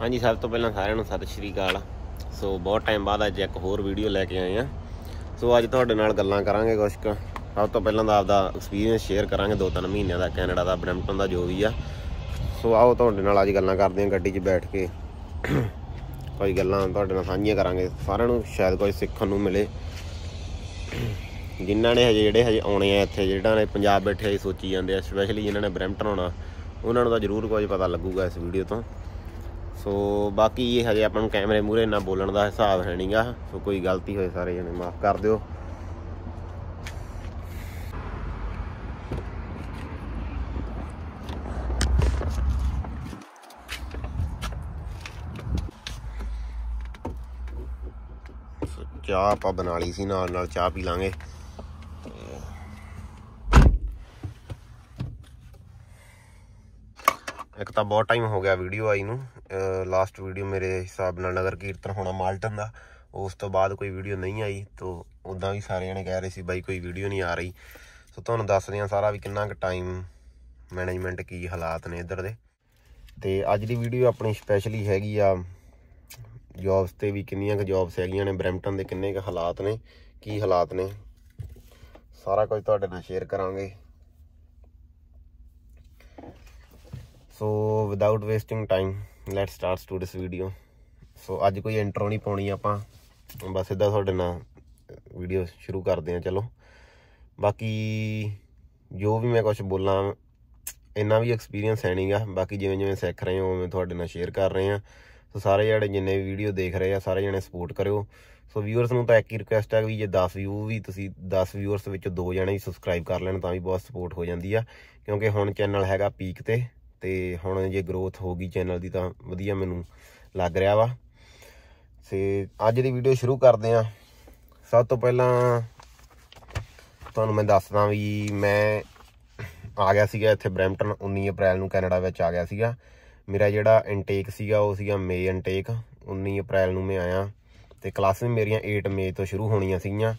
ਹਾਂਜੀ ਸਭ ਤੋਂ ਪਹਿਲਾਂ ਸਾਰਿਆਂ ਨੂੰ ਸਤਿ ਸ਼੍ਰੀ ਅਕਾਲ ਸੋ ਬਹੁਤ ਟਾਈਮ ਬਾਅਦ ਅੱਜ ਇੱਕ ਹੋਰ ਵੀਡੀਓ ਲੈ ਕੇ ਆਏ ਆ ਸੋ ਅੱਜ ਤੁਹਾਡੇ ਨਾਲ ਗੱਲਾਂ ਕਰਾਂਗੇ ਕੁਝ ਕੁ ਸਭ ਤੋਂ ਪਹਿਲਾਂ ਦਾ ਆਪਦਾ ਐਕਸਪੀਰੀਅੰਸ ਸ਼ੇਅਰ ਕਰਾਂਗੇ ਦੋ ਤਿੰਨ ਮਹੀਨਿਆਂ ਦਾ ਕੈਨੇਡਾ ਦਾ ਬ੍ਰੈਂਪਟਨ ਦਾ ਜੋ ਵੀ ਆ ਸੋ ਆਓ ਤੁਹਾਡੇ ਨਾਲ ਅੱਜ ਗੱਲਾਂ ਕਰਦੇ ਆ ਗੱਡੀ 'ਚ ਬੈਠ ਕੇ ਕੋਈ ਗੱਲਾਂ ਤੁਹਾਡੇ ਨਾਲ ਸਾਂਝੀਆਂ ਕਰਾਂਗੇ ਸਾਰਿਆਂ ਨੂੰ ਸ਼ਾਇਦ ਕੋਈ ਸਿੱਖਣ ਨੂੰ ਮਿਲੇ ਜਿਨ੍ਹਾਂ ਨੇ ਹਜੇ ਜਿਹੜੇ ਹਜੇ ਆਉਣੇ ਆ ਇੱਥੇ ਜਿਹੜਾ ਨੇ ਪੰਜਾਬ ਬੈਠੇ ਸੋਚੀ ਜਾਂਦੇ ਆ ਸਪੈਸ਼ਲੀ ਜਿਨ੍ਹਾਂ ਨੇ ਬ੍ਰੈਂਪਟਨ ਆਉਣਾ ਉਹਨਾਂ ਨੂੰ ਤਾਂ ਜ਼ਰੂਰ ਕੁਝ ਪਤਾ ਲੱਗੂਗਾ ਇਸ ਵੀਡੀਓ ਤੋਂ ਸੋ ਬਾਕੀ ਇਹ ਹਜੇ ਆਪਾਂ ਨੂੰ ਕੈਮਰੇ ਮੂਰੇ ਨਾ ਬੋਲਣ ਦਾ ਹਿਸਾਬ ਹੈ ਨਹੀਂਗਾ ਸੋ ਕੋਈ ਗਲਤੀ ਹੋਏ ਸਾਰੇ ਜਣੇ ਮਾਫ ਕਰ ਦਿਓ ਚਾਹ ਆਪਾਂ ਬਣਾ ਲਈ ਸੀ ਨਾਲ ਨਾਲ ਚਾਹ ਪੀ ਲਾਂਗੇ ਇੱਕ ਤਾਂ ਬਹੁਤ ਟਾਈਮ ਹੋ ਗਿਆ ਵੀਡੀਓ ਆਈ ਨੂੰ ਲਾਸਟ ਵੀਡੀਓ ਮੇਰੇ ਹਿਸਾਬ ਨਾਲ ਨਗਰ ਕੀਰਤਨ ਹੋਣਾ ਮਾਲਟਨ ਦਾ ਉਸ ਤੋਂ ਬਾਅਦ ਕੋਈ ਵੀਡੀਓ ਨਹੀਂ ਆਈ ਤੋ ਉਦਾਂ ਵੀ ਸਾਰੇ ਜਣੇ ਕਹਿ ਰਹੇ ਸੀ ਬਾਈ ਕੋਈ ਵੀਡੀਓ ਨਹੀਂ ਆ ਰਹੀ ਸੋ ਤੁਹਾਨੂੰ ਦੱਸਦੇ ਆ ਸਾਰਾ ਵੀ ਕਿੰਨਾ ਕੁ ਟਾਈਮ ਮੈਨੇਜਮੈਂਟ ਕੀ ਹਾਲਾਤ ਨੇ ਇੱਧਰ ਦੇ ਤੇ ਅੱਜ ਦੀ ਵੀਡੀਓ ਆਪਣੀ ਸਪੈਸ਼ਲੀ ਹੈਗੀ ਆ ਜੌਬਸ ਤੇ ਵੀ ਕਿੰਨੀਆਂ ਕੁ ਜੌਬਸ ਹੈਗੀਆਂ ਨੇ ਬ੍ਰੈਂਟਨ ਦੇ ਕਿੰਨੇ ਕੁ ਹਾਲਾਤ ਨੇ ਕੀ ਹਾਲਾਤ ਨੇ ਸਾਰਾ ਕੁਝ ਤੁਹਾਡੇ ਨਾਲ ਸ਼ੇਅਰ ਕਰਾਂਗੇ so without wasting time let's start to this video so ਅੱਜ ਕੋਈ ਇੰਟਰੋ ਨਹੀਂ ਪਾਉਣੀ ਆਪਾਂ ਬਸ ਸਿੱਧਾ ਤੁਹਾਡੇ ਨਾਲ ਵੀਡੀਓ ਸ਼ੁਰੂ ਕਰਦੇ ਹਾਂ ਚਲੋ ਬਾਕੀ ਜੋ ਵੀ ਮੈਂ ਕੁਝ ਬੋਲਾਂ ਇੰਨਾ ਵੀ ਐਕਸਪੀਰੀਅੰਸ ਹੈ ਨਹੀਂਗਾ ਬਾਕੀ ਜਿਵੇਂ ਜਿਵੇਂ ਸਿੱਖ ਰਹੇ ਹਾਂ ਉਵੇਂ ਤੁਹਾਡੇ ਨਾਲ ਸ਼ੇਅਰ ਕਰ ਰਹੇ ਹਾਂ ਸੋ ਸਾਰੇ ਜਿਹੜੇ ਜਿੰਨੇ ਵੀ ਵੀਡੀਓ ਦੇਖ ਰਹੇ ਆ ਸਾਰੇ ਜਣੇ ਸਪੋਰਟ ਕਰਿਓ ਸੋ ਵੀਅਰਸ ਨੂੰ ਤਾਂ ਇੱਕ ਹੀ ਰਿਕੁਐਸਟ ਹੈ ਵੀ ਜੇ 10 ਵਿਊ ਵੀ ਤੁਸੀਂ 10 ਵੀਅਰਸ ਵਿੱਚੋਂ ਦੋ ਜਣੇ ਹੀ ਸਬਸਕ੍ਰਾਈਬ ਕਰ ਲੈਣ ਤਾਂ ਵੀ ਬਹੁਤ ਸਪੋਰਟ ਹੋ ਜਾਂਦੀ ਆ ਕਿਉਂਕਿ ਹੁਣ ਚੈਨਲ ਹੈਗਾ ਪੀਕ ਤੇ ਤੇ ਹੁਣ ਜੇ ਗਰੋਥ ਹੋ ਗਈ ਚੈਨਲ ਦੀ ਤਾਂ ਵਧੀਆ ਮੈਨੂੰ ਲੱਗ ਰਿਹਾ ਵਾ ਤੇ ਅੱਜ ਦੀ ਵੀਡੀਓ ਸ਼ੁਰੂ ਕਰਦੇ ਆ ਸਭ ਤੋਂ ਪਹਿਲਾਂ ਤੁਹਾਨੂੰ ਮੈਂ ਦੱਸਦਾ ਵੀ ਮੈਂ ਆ ਗਿਆ ਸੀਗਾ ਇੱਥੇ ਬ੍ਰੈਂਪਟਨ 19 ਅਪ੍ਰੈਲ ਨੂੰ ਕੈਨੇਡਾ ਵਿੱਚ ਆ ਗਿਆ ਸੀਗਾ ਮੇਰਾ ਜਿਹੜਾ ਇਨਟੇਕ ਸੀਗਾ ਉਹ ਸੀਗਾ ਮੇ ਇਨਟੇਕ 19 ਅਪ੍ਰੈਲ ਨੂੰ ਮੈਂ ਆਇਆ ਤੇ ਕਲਾਸਾਂ ਮੇਰੀਆਂ 8 ਮੇ ਤੋਂ ਸ਼ੁਰੂ ਹੋਣੀਆਂ ਸੀਗੀਆਂ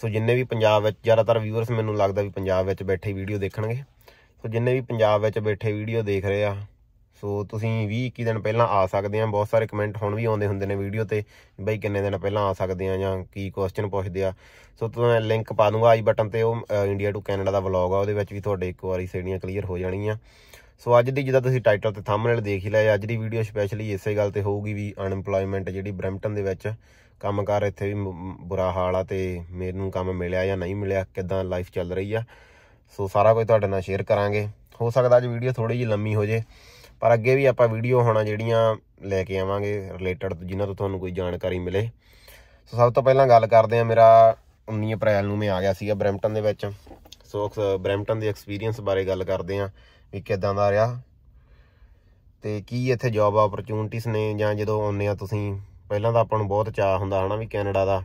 ਸੋ ਜਿੰਨੇ ਵੀ ਪੰਜਾਬ ਵਿੱਚ ਜ਼ਿਆਦਾਤਰ ਵਿਊਅਰਸ ਮੈਨੂੰ ਲੱਗਦਾ ਵੀ ਪੰਜਾਬ ਵਿੱਚ ਬੈਠੇ ਵੀਡੀਓ ਦੇਖਣਗੇ ਸੋ ਜਿੰਨੇ ਵੀ ਪੰਜਾਬ ਵਿੱਚ ਬੈਠੇ ਵੀਡੀਓ ਦੇਖ ਰਹੇ ਆ ਸੋ ਤੁਸੀਂ 20 21 ਦਿਨ ਪਹਿਲਾਂ ਆ ਸਕਦੇ ਆ ਬਹੁਤ ਸਾਰੇ ਕਮੈਂਟ ਹੁਣ ਵੀ ਆਉਂਦੇ ਹੁੰਦੇ ਨੇ ਵੀਡੀਓ ਤੇ ਬਈ ਕਿੰਨੇ ਦਿਨ ਪਹਿਲਾਂ ਆ ਸਕਦੇ ਆ ਜਾਂ ਕੀ ਕੁਐਸਚਨ ਪੁੱਛਦੇ ਆ ਸੋ ਤੁਹਾਨੂੰ ਲਿੰਕ ਪਾ ਦੂੰਗਾ ਆਈ ਬਟਨ ਤੇ ਉਹ ਇੰਡੀਆ ਟੂ ਕੈਨੇਡਾ ਦਾ ਵਲੌਗ ਆ ਉਹਦੇ ਵਿੱਚ ਵੀ ਤੁਹਾਡੇ ਇੱਕ ਵਾਰੀ ਸੇੜੀਆਂ ਕਲੀਅਰ ਹੋ ਜਾਣੀਆਂ ਸੋ ਅੱਜ ਦੀ ਜਿਹਦਾ ਤੁਸੀਂ ਟਾਈਟਲ ਤੇ ਥੰਬਨੇਲ ਦੇਖ ਹੀ ਲਿਆ ਅੱਜ ਦੀ ਵੀਡੀਓ ਸਪੈਸ਼ਲੀ ਇਸੇ ਗੱਲ ਤੇ ਹੋਊਗੀ ਵੀ ਅਨਪਲੋਇਮੈਂਟ ਜਿਹੜੀ ਬ੍ਰੈਂਪਟਨ ਦੇ ਵਿੱਚ ਕੰਮਕਾਰ ਇੱਥੇ ਵੀ ਬੁਰਾ ਹਾਲ ਆ ਤੇ ਮੈਨੂੰ ਕੰਮ ਮਿਲਿਆ ਜਾਂ ਨਹੀਂ ਮਿਲਿਆ ਕਿਦਾਂ ਲਾਈਫ ਚੱਲ ਰਹੀ ਆ ਸੋ ਸਾਰਾ ਕੁਝ ਤੁਹਾਡੇ ਨਾਲ ਸ਼ੇਅਰ ਕਰਾਂਗੇ ਹੋ ਸਕਦਾ ਅੱਜ ਵੀਡੀਓ ਥੋੜੀ ਜਿਹੀ ਲੰਮੀ ਹੋ ਜੇ ਪਰ ਅੱਗੇ ਵੀ ਆਪਾਂ ਵੀਡੀਓ ਹੋਣਾ ਜਿਹੜੀਆਂ ਲੈ ਕੇ ਆਵਾਂਗੇ ਰਿਲੇਟਡ ਜਿਨ੍ਹਾਂ ਤੋਂ ਤੁਹਾਨੂੰ ਕੋਈ ਜਾਣਕਾਰੀ ਮਿਲੇ ਸੋ ਸਭ ਤੋਂ ਪਹਿਲਾਂ ਗੱਲ ਕਰਦੇ ਆ ਮੇਰਾ 19 ਅਪ੍ਰੈਲ ਨੂੰ ਮੈਂ ਆ ਗਿਆ ਸੀਗਾ ਬ੍ਰੈਂਪਟਨ ਦੇ ਵਿੱਚ ਸੋ ਬ੍ਰੈਂਪਟਨ ਦੇ ਐਕਸਪੀਰੀਅੰਸ ਬਾਰੇ ਗੱਲ ਕਰਦੇ ਆ ਵੀ ਕਿਦਾਂ ਦਾ ਰਿਹਾ ਤੇ ਕੀ ਇੱਥੇ ਜੌਬ ਓਪਰਚ्युनिटीज ਨੇ ਜਾਂ ਜਦੋਂ ਆਉਂਦੇ ਆ ਤੁਸੀਂ ਪਹਿਲਾਂ ਤਾਂ ਆਪਾਂ ਨੂੰ ਬਹੁਤ ਚਾਹ ਹੁੰਦਾ ਹਨਾ ਵੀ ਕੈਨੇਡਾ ਦਾ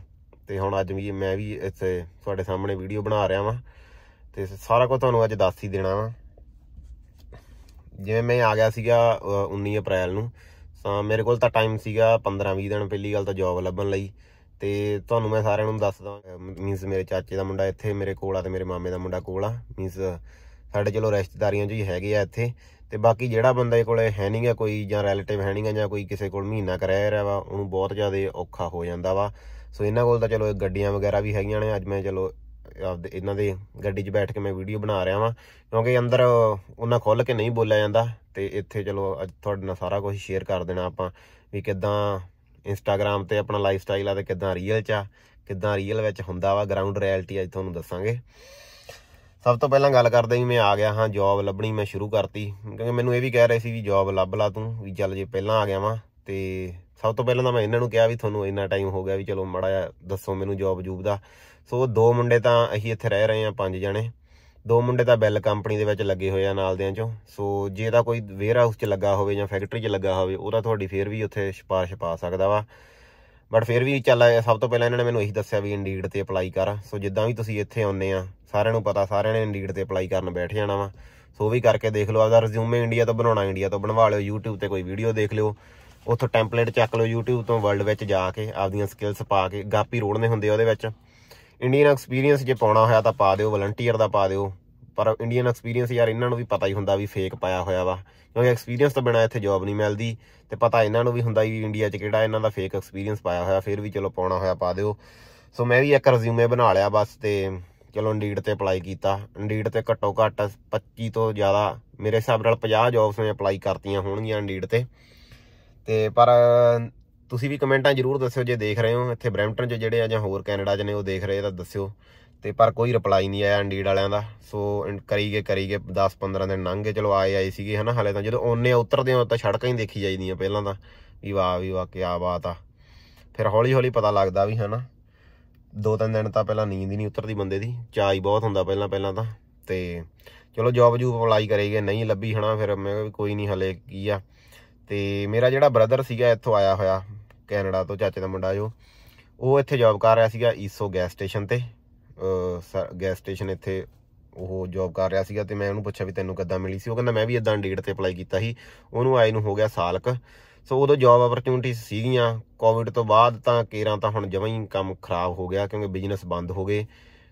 ਤੇ ਹੁਣ ਅੱਜ ਵੀ ਮੈਂ ਵੀ ਇੱਥੇ ਤੁਹਾਡੇ ਸਾਹਮਣੇ ਵੀਡੀਓ ਬਣਾ ਰਿਹਾ ਵਾਂ ਤੇ ਸਾਰਾ ਕੁਝ ਤੁਹਾਨੂੰ ਅੱਜ ਦੱਸ ਹੀ ਦੇਣਾ ਵਾ ਜਿਵੇਂ ਮੈਂ ਆ ਗਿਆ ਸੀਗਾ 19 ਅਪ੍ਰੈਲ ਨੂੰ ਤਾਂ ਮੇਰੇ ਕੋਲ ਤਾਂ ਟਾਈਮ ਸੀਗਾ 15-20 ਦਿਨ ਪਹਿਲੀ ਗੱਲ ਤਾਂ ਜੌਬ ਲੱਭਣ ਲਈ ਤੇ ਤੁਹਾਨੂੰ ਮੈਂ ਸਾਰਿਆਂ ਨੂੰ ਦੱਸਦਾ ਮੀਨਸ ਮੇਰੇ ਚਾਚੇ ਦਾ ਮੁੰਡਾ ਇੱਥੇ ਮੇਰੇ ਕੋਲ ਆ ਤੇ ਮੇਰੇ ਮਾਮੇ ਦਾ ਮੁੰਡਾ ਕੋਲ ਆ ਮੀਨਸ ਸਾਡੇ ਚਲੋ ਰਿਸ਼ਤੇਦਾਰੀਆਂ 'ਚ ਹੀ ਹੈਗੇ ਆ ਇੱਥੇ ਤੇ ਬਾਕੀ ਜਿਹੜਾ ਬੰਦਾ ਇਹ ਕੋਲੇ ਹੈ ਨਹੀਂਗਾ ਕੋਈ ਜਾਂ ਰਿਲੇਟਿਵ ਹੈ ਨਹੀਂਗਾ ਜਾਂ ਕੋਈ ਕਿਸੇ ਕੋਲ ਮਹੀਨਾ ਕਰ ਰਿਹਾ ਵਾ ਉਹਨੂੰ ਬਹੁਤ ਜ਼ਿਆਦਾ ਔਖਾ ਹੋ ਜਾਂਦਾ ਵਾ ਸੋ ਇਹਨਾਂ ਕੋਲ ਤਾਂ ਚਲੋ ਗੱਡੀਆਂ ਵਗੈਰਾ ਵੀ ਹੈਗੀਆਂ ਨੇ ਅੱਜ ਮੈਂ ਚਲੋ ਆਪਦੇ ਇਹਨਾਂ ਦੇ ਗੱਡੀ 'ਚ ਬੈਠ ਕੇ ਮੈਂ ਵੀਡੀਓ ਬਣਾ ਰਿਹਾ ਹਾਂ ਕਿਉਂਕਿ ਅੰਦਰ ਉਹਨਾਂ ਖੁੱਲ ਕੇ ਨਹੀਂ ਬੋਲਿਆ ਜਾਂਦਾ ਤੇ ਇੱਥੇ ਚਲੋ ਅੱਜ ਤੁਹਾਡੇ ਨਾਲ ਸਾਰਾ ਕੁਝ ਸ਼ੇਅਰ ਕਰ ਦੇਣਾ ਆਪਾਂ ਵੀ ਕਿਦਾਂ ਇੰਸਟਾਗ੍ਰam ਤੇ ਆਪਣਾ ਲਾਈਫ ਸਟਾਈਲ ਆ ਤੇ ਕਿਦਾਂ ਰੀਅਲ 'ਚ ਆ ਕਿਦਾਂ ਰੀਅਲ ਵਿੱਚ ਹੁੰਦਾ ਵਾ ਗਰਾਊਂਡ ਰਿਐਲਿਟੀ ਅੱਜ ਤੁਹਾਨੂੰ ਦੱਸਾਂਗੇ ਸਭ ਤੋਂ ਪਹਿਲਾਂ ਗੱਲ ਕਰਦੇ ਵੀ ਮੈਂ ਆ ਗਿਆ ਹਾਂ ਜੌਬ ਲੱਭਣੀ ਮੈਂ ਸ਼ੁਰੂ ਕਰਤੀ ਕਿਉਂਕਿ ਮੈਨੂੰ ਇਹ ਵੀ ਕਹਿ ਰਹੇ ਸੀ ਵੀ ਜੌਬ ਲੱਭ ਲਾ ਤੂੰ ਵੀ ਚੱਲ ਜੇ ਪਹਿਲਾਂ ਆ ਗਿਆ ਵਾਂ ਤੇ ਸਭ ਤੋਂ ਪਹਿਲਾਂ ਤਾਂ ਮੈਂ ਇਹਨਾਂ ਨੂੰ ਕਿਹਾ ਵੀ ਤੁਹਾਨੂੰ ਇੰਨਾ ਟਾਈਮ ਹੋ ਗਿਆ ਵੀ ਚਲੋ ਮੜਾ ਦੱਸੋ ਮੈਨੂੰ ਜੌਬ ਜੂਬ ਦਾ ਸੋ ਦੋ ਮੁੰਡੇ ਤਾਂ ਅਸੀਂ ਇੱਥੇ ਰਹਿ ਰਹੇ ਆ ਪੰਜ ਜਣੇ ਦੋ ਮੁੰਡੇ ਤਾਂ ਬੈਲ ਕੰਪਨੀ ਦੇ ਵਿੱਚ ਲੱਗੇ ਹੋਏ ਆ ਨਾਲ ਦੇਆਂ ਚੋਂ ਸੋ ਜੇ ਤਾਂ ਕੋਈ ਵੇਅਰ ਹਾਊਸ 'ਚ ਲੱਗਾ ਹੋਵੇ ਜਾਂ ਫੈਕਟਰੀ 'ਚ ਲੱਗਾ ਹੋਵੇ ਉਹਦਾ ਤੁਹਾਡੀ ਫੇਰ ਵੀ ਉੱਥੇ ਸਿਫਾਰਿਸ਼ ਪਾ ਸਕਦਾ ਵਾ ਬਟ ਫੇਰ ਵੀ ਚੱਲ ਸਭ ਤੋਂ ਪਹਿਲਾਂ ਇਹਨਾਂ ਨੇ ਮੈਨੂੰ ਇਹੀ ਦੱਸਿਆ ਵੀ ਇੰਡੀਡ ਤੇ ਅਪਲਾਈ ਕਰ ਸੋ ਜਿੱਦਾਂ ਵੀ ਤੁਸੀਂ ਇੱਥੇ ਆਉਂਦੇ ਆ ਸਾਰਿਆਂ ਨੂੰ ਪਤਾ ਸਾਰਿਆਂ ਨੇ ਇੰਡੀਡ ਤੇ ਅਪਲਾਈ ਕਰਨ ਬੈਠ ਜਾਣਾ ਵਾ ਸੋ ਵੀ ਕਰਕੇ ਦੇਖ ਲਓ ਆਪਦਾ ਰਿਜ਼ਿਊਮੇ ਇੰਡੀਆ ਤੋਂ ਬਣਾਉਣਾ ਇੰਡੀਆ ਤੋਂ ਬਣਵਾ ਲਿਓ YouTube ਤੇ ਕੋਈ ਵੀਡੀਓ ਦੇਖ ਲਿਓ ਉੱਥੋਂ ਟੈਂਪਲੇਟ ਚੱਕ ਲਓ YouTube ਤੋਂ ਵਰਲਡ ਵਿੱਚ ਜਾ ਕੇ ਆਪਦੀਆਂ ਸਕਿੱਲਸ ਪਾ ਕੇ ਗਾਪੀ ਰੋੜਨੇ ਹੁੰਦੇ ਆ ਉਹਦੇ ਵਿੱਚ ਇੰਡੀਅਨ ਐਕਸਪੀਰੀਅੰਸ ਜੇ ਪਾਉਣਾ ਹੋਇਆ ਤਾਂ ਪਾ ਦਿਓ ਵਲੰਟੀਅਰ ਦਾ ਪਾ ਦਿਓ ਪਰ ਇੰਡੀਅਨ ਐਕਸਪੀਰੀਅੰਸ ਯਾਰ ਇਹਨਾਂ ਨੂੰ ਵੀ ਪਤਾ ਹੀ ਹੁੰਦਾ ਵੀ ਫੇਕ ਪਾਇਆ ਹੋਇਆ ਵਾ ਕਿਉਂਕਿ ਐਕਸਪੀਰੀਅੰਸ ਤੋਂ ਬਿਨਾ ਇੱਥੇ ਜੌਬ ਨਹੀਂ ਮਿਲਦੀ ਤੇ ਪਤਾ ਇਹਨਾਂ ਨੂੰ ਵੀ ਹੁੰਦਾ ਵੀ ਇੰਡੀਆ 'ਚ ਕਿਹੜਾ ਇਹਨਾਂ ਦਾ ਫੇਕ ਐਕਸਪੀਰੀਅੰਸ ਪਾਇਆ ਹੋਇਆ ਫਿਰ ਵੀ ਚਲੋ ਪਾਉਣਾ ਹੋਇਆ ਪਾ ਦਿਓ ਸੋ ਮੈਂ ਵੀ ਇੱਕ ਰਿਜ਼ਿਊਮੇ ਬਣਾ ਲਿਆ ਬਸ ਤੇ ਚਲੋ ਇੰਡੀਡ ਤੇ ਅਪਲਾਈ ਕੀਤਾ ਇੰਡੀਡ ਤੇ ਘੱਟੋ ਘੱਟ 25 ਤੋਂ ਜ਼ਿਆਦਾ ਮੇਰੇ ਹਿਸਾਬ ਨਾਲ 50 ਜੌਬਸ ਨੇ ਅਪਲਾਈ ਕਰਤੀਆਂ ਹੋਣਗੀਆਂ ਇੰਡੀਡ ਤੇ ਤੇ ਪਰ ਤੁਸੀਂ ਵੀ ਕਮੈਂਟਾਂ ਜ਼ਰੂਰ ਦੱਸਿਓ ਜੇ ਦੇਖ ਰਹੇ ਹੋ ਇੱਥੇ ਬ੍ਰੈਂਪਟਨ 'ਚ ਜਿਹੜੇ ਆ ਜਾਂ ਹੋਰ ਕੈਨੇਡਾ 'ਚ ਨੇ ਉਹ ਦੇਖ ਰਹੇ ਤਾਂ ਦੱਸਿਓ ਤੇ ਪਰ ਕੋਈ ਰਿਪਲਾਈ ਨਹੀਂ ਆਇਆ ਇੰਡੀਡ ਵਾਲਿਆਂ ਦਾ ਸੋ ਕਰੀ ਗਏ ਕਰੀ ਗਏ 10 15 ਦਿਨ ਲੰਘ ਗਏ ਚਲੋ ਆਏ ਆਏ ਸੀਗੇ ਹਨਾ ਹਲੇ ਤਾਂ ਜਦੋਂ ਓਨੇ ਉਤਰਦੇ ਹੋ ਤਾਂ ਸੜਕਾਂ ਹੀ ਦੇਖੀ ਜਾਈਦੀਆਂ ਪਹਿਲਾਂ ਤਾਂ ਵੀ ਵਾਹ ਵੀ ਵਾਹ ਕੀ ਬਾਤ ਆ ਫਿਰ ਹੌਲੀ ਹੌਲੀ ਪਤਾ ਲੱਗਦਾ ਵੀ ਹਨਾ ਦੋ ਤਿੰਨ ਦਿਨ ਤਾਂ ਪਹਿਲਾਂ ਨੀਂਦ ਹੀ ਨਹੀਂ ਉਤਰਦੀ ਬੰਦੇ ਦੀ ਚਾਈ ਬਹੁਤ ਹੁੰਦਾ ਪਹਿਲਾਂ ਪਹਿਲਾਂ ਤਾਂ ਤੇ ਚਲੋ ਜੌਬ ਜੂਬ ਅਪਲਾਈ ਕਰੇਗੇ ਨਹੀਂ ਲੱਭੀ ਹਨਾ ਫਿਰ ਮੈਂ ਕੋਈ ਨਹੀਂ ਹਲੇ ਕੀ ਆ ਤੇ ਮੇਰਾ ਜਿਹੜਾ ਬ੍ਰਦਰ ਸੀਗਾ ਇੱਥੋਂ ਆਇਆ ਹੋਇਆ ਕੈਨੇਡਾ ਤੋਂ ਚਾਚੇ ਦਾ ਮੁੰਡਾ ਜੋ ਉਹ ਇੱਥੇ ਜੌਬ ਕਰ ਰਿਹਾ ਸੀਗਾ ਈਸੋ ਗੈਸ ਸਟੇਸ਼ਨ ਤੇ ਗੈਸ ਸਟੇਸ਼ਨ ਇੱਥੇ ਉਹ ਜੌਬ ਕਰ ਰਿਹਾ ਸੀਗਾ ਤੇ ਮੈਂ ਉਹਨੂੰ ਪੁੱਛਿਆ ਵੀ ਤੈਨੂੰ ਕਿੱਦਾਂ ਮਿਲੀ ਸੀ ਉਹ ਕਹਿੰਦਾ ਮੈਂ ਵੀ ਇਦਾਂ ਡੇਟ ਤੇ ਅਪਲਾਈ ਕੀਤਾ ਸੀ ਉਹਨੂੰ ਆਏ ਨੂੰ ਹੋ ਗਿਆ ਸਾਲ ਕ ਸੋ ਉਦੋਂ ਜੌਬ ਓਪਰਚੁਨਿਟੀਜ਼ ਸੀਗੀਆਂ ਕੋਵਿਡ ਤੋਂ ਬਾਅਦ ਤਾਂ ਕੇਰਾਂ ਤਾਂ ਹੁਣ ਜਮਾਂ ਹੀ ਕੰਮ ਖਰਾਬ ਹੋ ਗਿਆ ਕਿਉਂਕਿ ਬਿਜ਼ਨਸ ਬੰਦ ਹੋ ਗਏ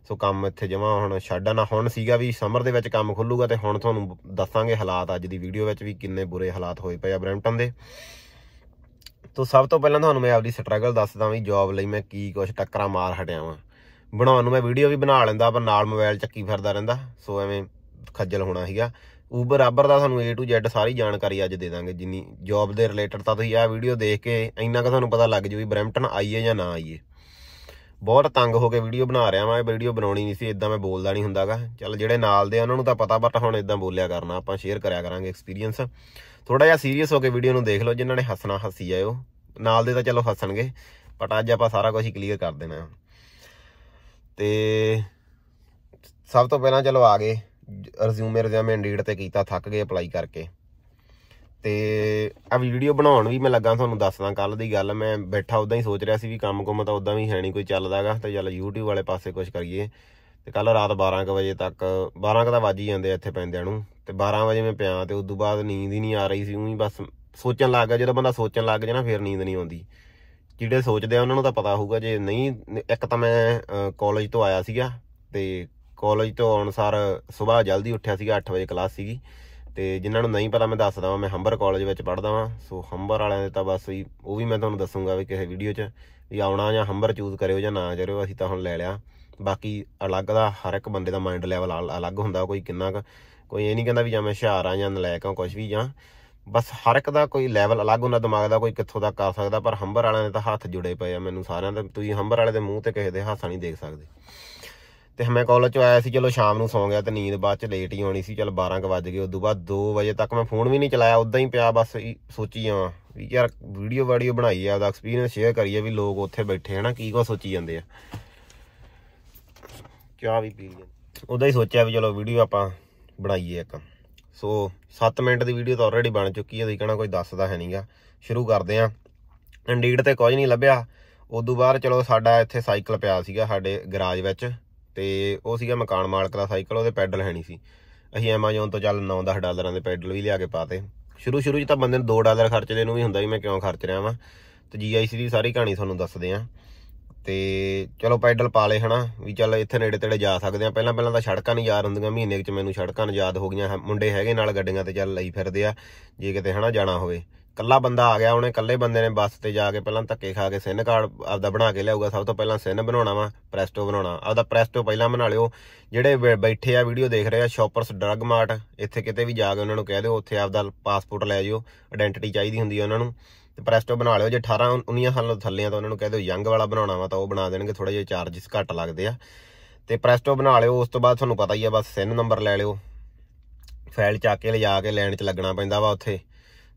ਸੋ ਕੰਮ ਇੱਥੇ ਜਮਾ ਹੁਣ ਛੱਡਾ ਨਾ ਹੁਣ ਸੀਗਾ ਵੀ ਸਮਰ ਦੇ ਵਿੱਚ ਕੰਮ ਖੁੱਲੂਗਾ ਤੇ ਹੁਣ ਤੁਹਾਨੂੰ ਦੱਸਾਂਗੇ ਹਾਲਾਤ ਅੱਜ ਦੀ ਵੀਡੀਓ ਵਿੱਚ ਵੀ ਕਿੰਨੇ ਬੁਰੇ ਹਾਲਾਤ ਹੋਏ ਪਏ ਆ ਬ੍ਰੈਂਟਨ ਦੇ ਤੋਂ ਸਭ ਤੋਂ ਪਹਿਲਾਂ ਤੁਹਾਨੂੰ ਮੈਂ ਆਪਦੀ ਸਟਰਗਲ ਦੱਸਦਾ ਵੀ ਜੌਬ ਲਈ ਮੈਂ ਕੀ ਕੁਝ ਟੱਕਰਾਂ ਮਾਰ ਹਟਿਆ ਵਾਂ ਬਣਾਉਣ ਨੂੰ ਮੈਂ ਵੀਡੀਓ ਵੀ ਬਣਾ ਲੈਂਦਾ ਪਰ ਨਾਲ ਮੋਬਾਈਲ ਚੱਕੀ ਫਿਰਦਾ ਰਹਿੰਦਾ ਸੋ ਐਵੇਂ ਖੱਜਲ ਹੋਣਾ ਸੀਗਾ ਊਬਰ ਆਬਰ ਦਾ ਤੁਹਾਨੂੰ A to Z ਸਾਰੀ ਜਾਣਕਾਰੀ ਅੱਜ ਦੇ ਦਾਂਗੇ ਜਿੰਨੀ ਜੌਬ ਦੇ ਰਿਲੇਟਡ ਤਾਂ ਤੁਸੀਂ ਆਹ ਵੀਡੀਓ ਦੇਖ ਕੇ ਇੰਨਾ ਕੁ ਤੁਹਾਨੂੰ ਪਤਾ ਲੱਗ ਜੂ ਵੀ ਬ੍ਰੈਂਟਨ ਆਈਏ ਜਾਂ ਨਾ ਆਈਏ ਬਹੁਤ ਤੰਗ ਹੋ ਕੇ ਵੀਡੀਓ ਬਣਾ ਰਿਹਾ ਮੈਂ ਵੀਡੀਓ ਬਣਾਉਣੀ ਨਹੀਂ ਸੀ ਇਦਾਂ ਮੈਂ ਬੋਲਦਾ ਨਹੀਂ ਹੁੰਦਾਗਾ ਚਲ ਜਿਹੜੇ ਨਾਲ ਦੇ ਉਹਨਾਂ ਨੂੰ ਤਾਂ ਪਤਾ ਬਟ ਹੁਣ ਇਦਾਂ ਬੋਲਿਆ ਕਰਨਾ ਆਪਾਂ ਸ਼ੇਅਰ ਕਰਿਆ ਕਰਾਂਗੇ ਐਕਸਪੀਰੀਅੰਸ ਥੋੜਾ ਜਿਹਾ ਸੀਰੀਅਸ ਹੋ ਕੇ ਵੀਡੀਓ ਨੂੰ ਦੇਖ ਲਓ ਜਿਨ੍ਹਾਂ ਨੇ ਹੱਸਣਾ ਹੱਸੀ ਆਇਓ ਨਾਲ ਦੇ ਤਾਂ ਚਲੋ ਹੱਸਣਗੇ ਬਟ ਅੱਜ ਆਪਾਂ ਸਾਰਾ ਕੁਝ ਕਲੀਅਰ ਕਰ ਦੇਣਾ ਤੇ ਸਭ ਤੋਂ ਪਹਿਲਾਂ ਚਲੋ ਆ ਗਏ ਰਿਜ਼ਿਊਮੇ ਰਿਜ਼ਿਊਮੇ ਇੰਡੀਡ ਤੇ ਕੀਤਾ ਥੱਕ ਗਏ ਅਪਲਾਈ ਕਰਕੇ ਤੇ ਆ ਵੀਡੀਓ ਬਣਾਉਣ ਵੀ ਮੈਂ ਲੱਗਾ ਤੁਹਾਨੂੰ ਦੱਸਦਾ ਕੱਲ ਦੀ ਗੱਲ ਮੈਂ ਬੈਠਾ ਉਦਾਂ ਹੀ ਸੋਚ ਰਿਹਾ ਸੀ ਵੀ ਕੰਮ ਕੁਮ ਤਾਂ ਉਦਾਂ ਵੀ ਹੈ ਨਹੀਂ ਕੋਈ ਚੱਲਦਾਗਾ ਤੇ ਚੱਲ YouTube ਵਾਲੇ ਪਾਸੇ ਕੁਝ ਕਰੀਏ ਤੇ ਕੱਲ ਰਾਤ 12:00 ਵਜੇ ਤੱਕ 12:00 ਦਾ ਵੱਜ ਹੀ ਜਾਂਦੇ ਇੱਥੇ ਪੈਂਦਿਆਂ ਨੂੰ ਤੇ 12 ਵਜੇ ਮੈਂ ਪਿਆ ਤੇ ਉਸ ਤੋਂ ਬਾਅਦ ਨੀਂਦ ਹੀ ਨਹੀਂ ਆ ਰਹੀ ਸੀ ਉਹੀ ਬਸ ਸੋਚਣ ਲੱਗ ਗਿਆ ਜਦੋਂ ਬੰਦਾ ਸੋਚਣ ਲੱਗ ਜਾਣਾ ਫਿਰ ਨੀਂਦ ਨਹੀਂ ਆਉਂਦੀ ਜਿਹੜੇ ਸੋਚਦੇ ਆ ਉਹਨਾਂ ਨੂੰ ਤਾਂ ਪਤਾ ਹੋਊਗਾ ਜੇ ਨਹੀਂ ਇੱਕ ਤਾਂ ਮੈਂ ਕਾਲਜ ਤੋਂ ਆਇਆ ਸੀਗਾ ਤੇ ਕਾਲਜ ਤੋਂ ਆਉਣ ਸਾਰ ਸਵੇਰ ਜਲਦੀ ਉੱਠਿਆ ਸੀਗਾ 8 ਵਜੇ ਕਲਾਸ ਸੀਗੀ ਤੇ ਜਿਨ੍ਹਾਂ ਨੂੰ ਨਹੀਂ ਪਤਾ ਮੈਂ ਦੱਸਦਾ ਮੈਂ ਹੰਬਰ ਕਾਲਜ ਵਿੱਚ ਪੜ੍ਹਦਾ ਵਾਂ ਸੋ ਹੰਬਰ ਵਾਲਿਆਂ ਦੇ ਤਾਂ ਬਸ ਹੀ ਉਹ ਵੀ ਮੈਂ ਤੁਹਾਨੂੰ ਦੱਸੂਗਾ ਵੀ ਕਿਸੇ ਵੀਡੀਓ 'ਚ ਵੀ ਆਉਣਾ ਜਾਂ ਹੰਬਰ ਚੂਜ਼ ਕਰਿਓ ਜਾਂ ਨਾ ਕਰਿਓ ਅਸੀਂ ਤਾਂ ਹੁਣ ਲੈ ਲਿਆ ਬਾਕੀ ਅਲੱਗ ਦਾ ਹਰ ਇੱਕ ਬੰਦੇ ਦਾ ਮਾਈਂਡ ਲੈਵਲ ਅਲੱਗ ਹੁੰਦਾ ਕੋਈ ਕਿੰਨਾ ਕੋਈ ਇਹ ਨਹੀਂ ਕਹਿੰਦਾ ਵੀ ਜਾਂ ਮੈਂ ਹੁਸ਼ਿਆਰ ਆ ਜਾਂ ਨਲਾਇਕ ਆ ਕੁਝ ਵੀ ਜਾਂ ਬਸ ਹਰ ਇੱਕ ਦਾ ਕੋਈ ਲੈਵਲ ਅਲੱਗ ਹੁੰਦਾ ਦਿਮਾਗ ਦਾ ਕੋਈ ਕਿੱਥੋਂ ਦਾ ਕਰ ਸਕਦਾ ਪਰ ਹੰਬਰ ਵਾਲਿਆਂ ਦੇ ਤਾਂ ਹੱਥ ਜੁੜੇ ਪਏ ਆ ਮੈਨੂੰ ਸਾਰਿਆਂ ਦਾ ਤੁਸੀਂ ਹੰਬਰ ਵਾਲੇ ਦੇ ਮੂੰਹ ਤੇ ਕਿਸੇ ਦੇ ਹਾਸਾ ਨਹੀਂ ਦੇਖ ਸਕਦੇ ਤੇ ਮੈਂ ਕਾਲਜ ਚ ਆਇਆ ਸੀ ਚਲੋ ਸ਼ਾਮ ਨੂੰ ਸੌਂ ਗਿਆ ਤੇ ਨੀਂਦ ਬਾਅਦ ਚ ਲੇਟ ਹੀ ਆਉਣੀ ਸੀ ਚਲ 12 ਕ ਵਜ ਗਏ ਉਦੋਂ ਬਾਅਦ 2 ਵਜੇ ਤੱਕ ਮੈਂ ਫੋਨ ਵੀ ਨਹੀਂ ਚਲਾਇਆ ਉਦਾਂ ਹੀ ਪਿਆ ਬਸ ਸੋਚੀ ਜਾਵਾਂ ਵੀ ਯਾਰ ਵੀਡੀਓ ਵਾਡੀਓ ਬਣਾਈ ਆ ਉਹਦਾ ਐਕਸਪੀਰੀਅੰਸ ਸ਼ੇਅਰ ਕਰੀਏ ਵੀ ਲੋਕ ਉੱਥੇ ਬੈਠੇ ਹਨਾ ਕੀ ਕੋ ਸੋਚੀ ਜਾਂਦੇ ਆ ਚਾਹ ਵੀ ਪੀ ਲਈ ਉਦਾਂ ਹੀ ਸੋਚਿਆ ਵੀ ਚਲੋ ਵੀਡੀਓ ਆਪਾਂ ਬਣਾਈਏ ਇੱਕ ਸੋ 7 ਮਿੰਟ ਦੀ ਵੀਡੀਓ ਤਾਂ ਆਲਰੇਡੀ ਬਣ ਚੁੱਕੀ ਹੈ ਤੁਸੀਂ ਕਹਣਾ ਕੋਈ ਦੱਸਦਾ ਹੈ ਨਹੀਂਗਾ ਸ਼ੁਰੂ ਕਰਦੇ ਆ ਇੰਡੀਡ ਤੇ ਕੁਝ ਨਹੀਂ ਲੱਭਿਆ ਉਦੋਂ ਬਾਅਦ ਚਲੋ ਸਾਡਾ ਇੱਥੇ ਸਾਈਕਲ ਪਿਆ ਸੀਗਾ ਸਾਡੇ ਗਰਾਜ ਵਿੱਚ ਤੇ ਉਹ ਸੀਗਾ ਮਕਾਨ ਮਾਲਕ ਦਾ ਸਾਈਕਲ ਉਹਦੇ ਪੈਡਲ ਹੈ ਨਹੀਂ ਸੀ ਅਸੀਂ Amazon ਤੋਂ ਚੱਲ 9-10 ਡਾਲਰਾਂ ਦੇ ਪੈਡਲ ਵੀ ਲਿਆ ਕੇ ਪਾਤੇ ਸ਼ੁਰੂ ਸ਼ੁਰੂ 'ਚ ਤਾਂ ਬੰਦੇ ਨੂੰ 2 ਡਾਲਰ ਖਰਚਦੇ ਨੂੰ ਵੀ ਹੁੰਦਾ ਵੀ ਮੈਂ ਕਿਉਂ ਖਰਚ ਰਿਹਾ ਵਾਂ ਤੇ ਜੀਆਈਸੀ ਦੀ ਸਾਰੀ ਕਹਾਣੀ ਤੁਹਾਨੂੰ ਦੱਸਦੇ ਆਂ ਤੇ ਚਲੋ ਪੈਡਲ ਪਾ ਲੇ ਹਨਾ ਵੀ ਚੱਲ ਇੱਥੇ ਨੇੜੇ ਤੇੜੇ ਜਾ ਸਕਦੇ ਆ ਪਹਿਲਾਂ ਪਹਿਲਾਂ ਤਾਂ ਸੜਕਾਂ ਨਹੀਂ ਯਾਦ ਹੁੰਦੀਆਂ ਮਹੀਨੇ 'ਚ ਮੈਨੂੰ ਸੜਕਾਂ ਨਹੀਂ ਯਾਦ ਹੋ ਗਈਆਂ ਮੁੰਡੇ ਹੈਗੇ ਨਾਲ ਗੱਡੀਆਂ ਤੇ ਚੱਲ ਲਈ ਫਿਰਦੇ ਆ ਜੇ ਕਿਤੇ ਹਨਾ ਜਾਣਾ ਹੋਵੇ ਕੱਲਾ ਬੰਦਾ ਆ ਗਿਆ ਉਹਨੇ ਕੱਲੇ ਬੰਦੇ ਨੇ ਬੱਸ ਤੇ ਜਾ ਕੇ ਪਹਿਲਾਂ ਧੱਕੇ ਖਾ ਕੇ ਸਿਨ ਕਾਰਡ ਆਪਦਾ ਬਣਾ ਕੇ ਲਿਆਊਗਾ ਸਭ ਤੋਂ ਪਹਿਲਾਂ ਸਿਨ ਬਣਾਉਣਾ ਵਾ ਪ੍ਰੈਸਟੋ ਬਣਾਉਣਾ ਆਪਦਾ ਪ੍ਰੈਸਟੋ ਪਹਿਲਾਂ ਬਣਾ ਲਿਓ ਜਿਹੜੇ ਬੈਠੇ ਆ ਵੀਡੀਓ ਦੇਖ ਰਹੇ ਆ ਸ਼ਾਪਰਸ ਡਰੱਗ ਮਾਰਟ ਇੱਥੇ ਕਿਤੇ ਵੀ ਜਾ ਕੇ ਉਹਨਾਂ ਨੂੰ ਕਹਿ ਦਿਓ ਉੱਥੇ ਆਪਦਾ ਪਾਸਪੋਰਟ ਲੈ ਜਿਓ ਆਇਡੈਂਟੀਟੀ ਚਾਹੀਦੀ ਹੁੰਦੀ ਹੈ ਉਹਨਾਂ ਨੂੰ ਤੇ ਪ੍ਰੈਸਟੋ ਬਣਾ ਲਿਓ ਜੇ 18 19 ਸਾਲ ਤੋਂ ਥੱਲੇ ਆ ਤਾਂ ਉਹਨਾਂ ਨੂੰ ਕਹਿ ਦਿਓ ਯੰਗ ਵਾਲਾ ਬਣਾਉਣਾ ਵਾ ਤਾਂ ਉਹ ਬਣਾ ਦੇਣਗੇ ਥੋੜਾ ਜਿਹਾ ਚਾਰਜਸ ਘੱਟ ਲੱਗਦੇ ਆ ਤੇ ਪ੍ਰੈਸਟੋ ਬਣਾ ਲਿਓ ਉਸ ਤੋਂ ਬਾਅਦ ਤੁਹਾਨੂੰ ਪਤਾ ਹੀ ਆ ਬਸ ਸਿਨ ਨੰਬਰ ਲੈ ਲਿਓ ਫਾਈਲ ਚੱਕ ਕੇ ਲਿਜਾ ਕੇ ਲੈਣ 'ਚ ਲੱਗਣਾ ਪੈਂਦਾ ਵਾ ਉੱਥੇ